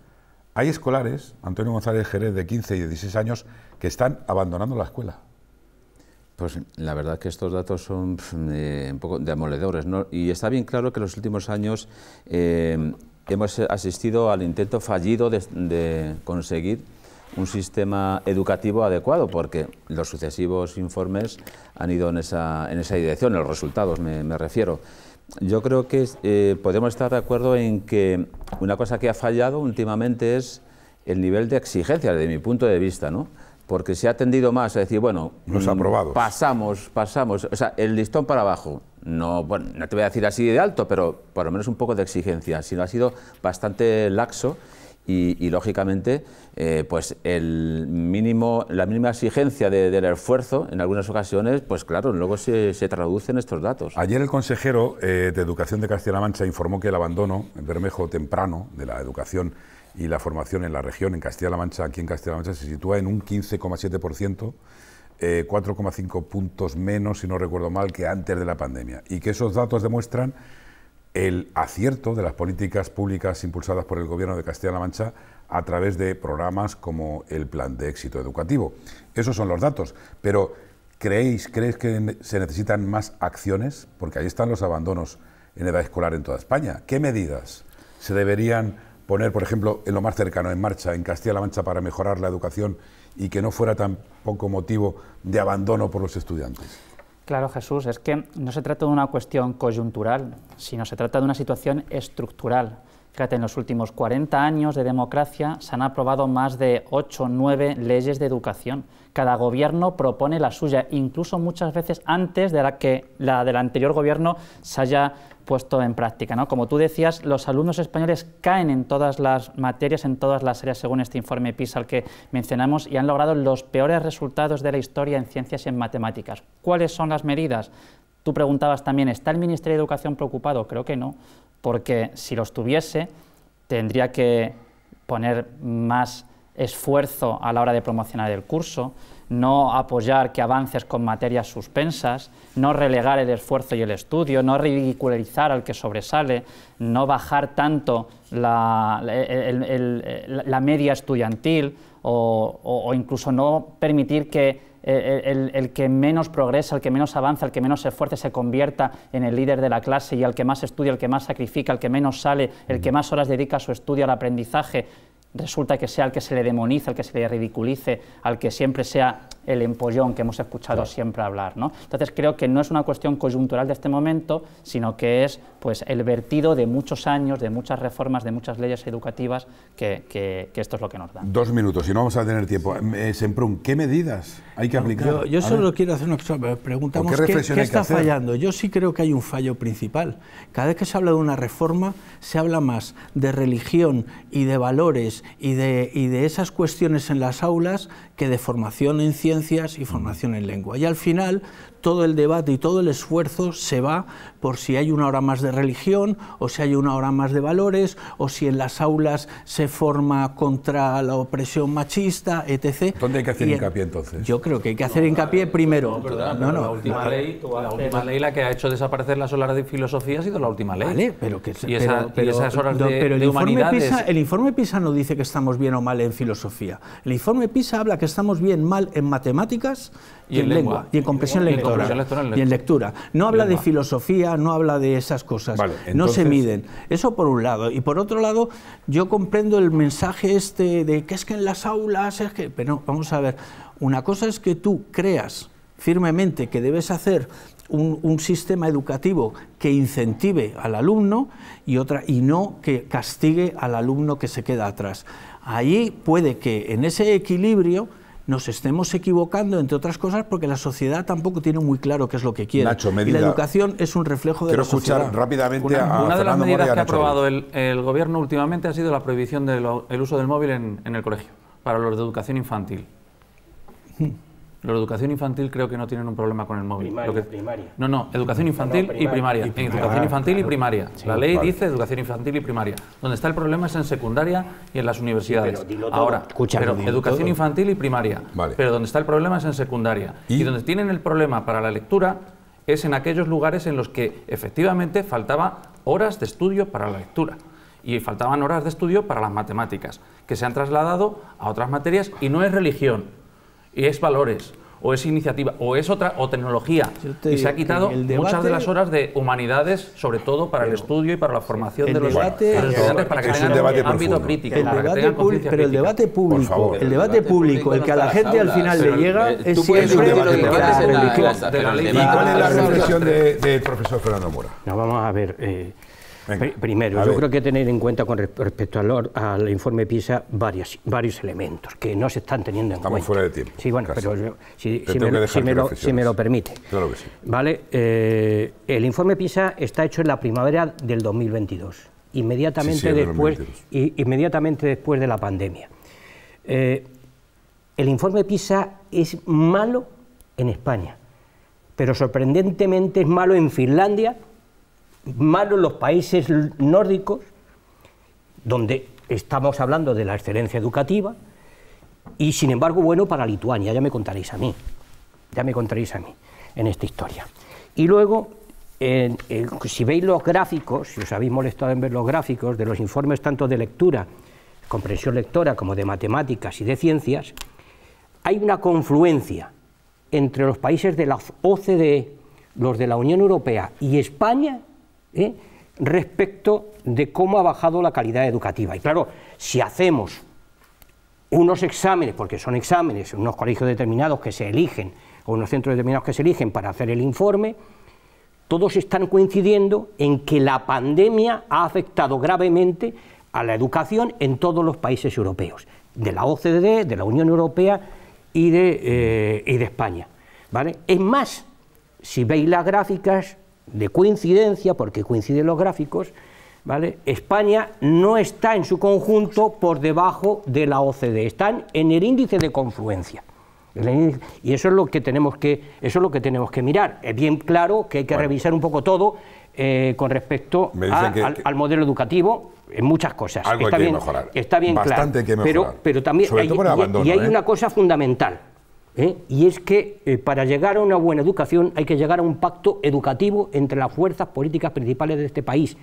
Hay escolares, Antonio González Jerez, de 15 y 16 años, que están abandonando la escuela. Pues la verdad que estos datos son eh, un poco demoledores. ¿no? Y está bien claro que en los últimos años eh, hemos asistido al intento fallido de conseguir un sistema educativo adecuado, porque los sucesivos informes han ido en esa, en esa dirección, los resultados me, refiero. Yo creo que eh, podemos estar de acuerdo en que una cosa que ha fallado últimamente es el nivel de exigencia, desde mi punto de vista, ¿no? Porque se ha tendido más a decir, bueno, mm, aprobados. pasamos, pasamos, o sea, el listón para abajo. No, bueno, no te voy a decir así de alto, pero por lo menos un poco de exigencia, sino ha sido bastante laxo y, lógicamente, eh, pues el mínimo, la mínima exigencia del esfuerzo, en algunas ocasiones, pues claro, luego se, se traducen estos datos. Ayer el consejero eh, de Educación de Castilla-La Mancha informó que el abandono en Bermejo temprano de la educación y la formación en la región, en Castilla-La Mancha, aquí en Castilla-La Mancha, se sitúa en un 15,7%. Eh, 4,5 puntos menos, si no recuerdo mal, que antes de la pandemia. Y que esos datos demuestran el acierto de las políticas públicas impulsadas por el Gobierno de Castilla-La Mancha a través de programas como el Plan de Éxito Educativo. Esos son los datos, pero ¿creéis, creéis que se necesitan más acciones? Porque ahí están los abandonos en edad escolar en toda España. ¿Qué medidas se deberían poner, por ejemplo, en lo más cercano, en marcha, en Castilla-La Mancha, para mejorar la educación y que no fuera tan poco motivo de abandono por los estudiantes? Claro, Jesús, es que no se trata de una cuestión coyuntural, sino se trata de una situación estructural. Fíjate, en los últimos 40 años de democracia se han aprobado más de 8 o 9 leyes de educación cada gobierno propone la suya, incluso muchas veces antes de la que la del anterior gobierno se haya puesto en práctica. Como tú decías, los alumnos españoles caen en todas las materias, en todas las áreas, según este informe PISA al que mencionamos, y han logrado los peores resultados de la historia en ciencias y en matemáticas. ¿Cuáles son las medidas? Tú preguntabas también, ¿está el Ministerio de Educación preocupado? Creo que no, porque si los tuviese, tendría que poner más esfuerzo a la hora de promocionar el curso, no apoyar que avances con materias suspensas, no relegar el esfuerzo y el estudio, no ridicularizar al que sobresale, no bajar tanto la, media estudiantil o, incluso no permitir que eh, el, que menos progresa, el que menos avanza, el que menos se esfuerce se convierta en el líder de la clase y al que más estudia, el que más sacrifica, el que menos sale, el que más horas dedica a su estudio, al aprendizaje, resulta que sea al que se le demonice, al que se le ridiculice, al que siempre sea el empollón que hemos escuchado siempre hablar. ¿no? Entonces creo que no es una cuestión coyuntural de este momento, sino que es pues, el vertido de muchos años, de muchas reformas, de muchas leyes educativas, que, que, esto es lo que nos da. Dos minutos, si no vamos a tener tiempo. Eh, Semprún, ¿qué medidas hay que aplicar? Yo, solo quiero hacer una eh, preguntamos qué, qué, está fallando. Yo sí creo que hay un fallo principal. Cada vez que se habla de una reforma, se habla más de religión y de valores y de, y de esas cuestiones en las aulas que de formación en ciencia y formación en lengua. Y al final todo el debate y todo el esfuerzo se va por si hay una hora más de religión o si hay una hora más de valores o si en las aulas se forma contra la opresión machista, etc. ¿Dónde hay que hacer hincapié entonces? Yo creo que hay que hacer hincapié primero. la última, ley, la que ha hecho desaparecer las horas de filosofía ha sido la última ley. pero el informe PISA, no dice que estamos bien o mal en filosofía. El informe PISA habla que estamos bien mal en matemáticas y, en, lengua, y en comprensión lectora, y en lectura. No habla de filosofía, no habla de esas cosas, no se miden. Eso por un lado. Y por otro lado, yo comprendo el mensaje este de que es que en las aulas es que... Pero vamos a ver, una cosa es que tú creas firmemente que debes hacer un, un, sistema educativo que incentive al alumno y otra y no que castigue al alumno que se queda atrás. Allí puede que en ese equilibrio nos estemos equivocando, entre otras cosas, porque la sociedad tampoco tiene muy claro qué es lo que quiere. y la educación es un reflejo de la sociedad. Quiero escuchar rápidamente una, a Una de las medidas que ha aprobado el, gobierno últimamente ha sido la prohibición del uso del móvil en, en, el colegio, para los de educación infantil. Lo de educación infantil creo que no tienen un problema con el móvil. Primaria, No, no, educación infantil y primaria. Educación infantil y primaria. la ley dice educación infantil y primaria. Donde está el problema es en secundaria y en las universidades. Ahora, Escucha, pero educación infantil y primaria. Pero donde está el problema es en secundaria. ¿Y? donde tienen el problema para la lectura es en aquellos lugares en los que efectivamente faltaban horas de estudio para la lectura y faltaban horas de estudio para las matemáticas, que se han trasladado a otras materias y no es religión, y es valores, o es iniciativa, o es otra, o tecnología. Y se ha quitado muchas de las horas de humanidades, sobre todo para el estudio y para la formación de los, debate, estudiantes, para que tengan un ámbito crítico. pero el debate público, el debate público, el que a la gente al final le llega, es siempre ¿Y cuál es la reflexión del profesor Fernando Mora? vamos a ver. Eh, Primero, yo creo que tener en cuenta con respecto al, informe PISA varios, elementos que no se están teniendo en cuenta. Estamos fuera de tiempo. Sí, bueno, si, me lo, permite. Claro que sí. Vale, eh, el informe PISA está hecho en la primavera del 2022, inmediatamente, después, inmediatamente después de la pandemia. Eh, el informe PISA es malo en España, pero sorprendentemente es malo en Finlandia, malos los países nórdicos, donde estamos hablando de la excelencia educativa, y sin embargo bueno para Lituania, ya me contaréis a mí, ya me contaréis a mí en esta historia. Y luego, si veis los gráficos, si os habéis molestado en ver los gráficos de los informes tanto de lectura, comprensión lectora, como de matemáticas y de ciencias, hay una confluencia entre los países de la OCDE, los de la Unión Europea y España ¿eh? respecto de cómo ha bajado la calidad educativa. Y claro, si hacemos unos exámenes, porque son exámenes, unos colegios determinados que se eligen, o unos centros determinados que se eligen para hacer el informe, todos están coincidiendo en que la pandemia ha afectado gravemente a la educación en todos los países europeos, de la OCDE, de la Unión Europea y de, eh, y de España. ¿vale? Es más, si veis las gráficas, de coincidencia, porque coinciden los gráficos, ¿vale? España no está en su conjunto por debajo de la OCDE, están en el índice de confluencia. Y eso es lo que tenemos que, eso es lo que, tenemos que mirar. Es bien claro que hay que revisar un poco todo eh, con respecto al, modelo educativo en muchas cosas. Algo está que bien, mejorar. Está bien claro. que mejorar. Pero, pero también hay, y, hay ¿eh? una cosa fundamental. ¿eh? y es que eh, para llegar a una buena educación hay que llegar a un pacto educativo entre las fuerzas políticas principales de este país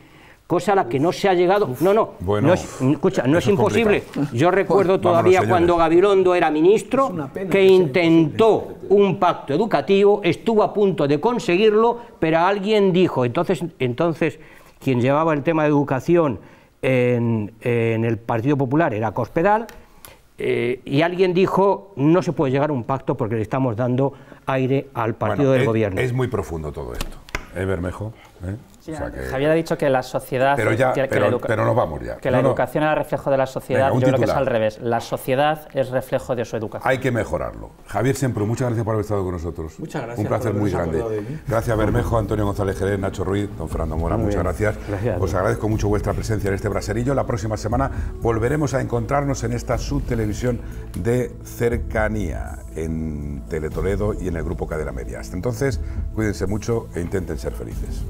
cosa a la que no se ha llegado. no, no, no es, escucha, no es imposible. Yo recuerdo pues, todavía cuando Gabilondo era ministro que intentó un pacto educativo, estuvo a punto de conseguirlo, pero alguien dijo, entonces, entonces quien llevaba el tema de educación en, en el Partido Popular era Cospedal, eh, y alguien dijo, no se puede llegar a un pacto porque le estamos dando aire al partido del gobierno. Es muy profundo todo esto. ¿Eh, ¿Eh? Sí, Javier ha dicho que la sociedad... Pero, que, pero, nos vamos ya. Que la educación era reflejo de la sociedad, yo creo que es al revés. La sociedad es reflejo de su educación. Hay que mejorarlo. Javier siempre. muchas gracias por haber estado con nosotros. Muchas gracias. Un placer muy grande. Gracias Bermejo, Antonio González Jerez, Nacho Ruiz, don Fernando Mora, muchas gracias. Os agradezco mucho vuestra presencia en este braserillo. La próxima semana volveremos a encontrarnos en esta subtelevisión de cercanía en Teletoledo y en el Grupo Cadena Media. Hasta entonces, cuídense mucho e intenten ser felices.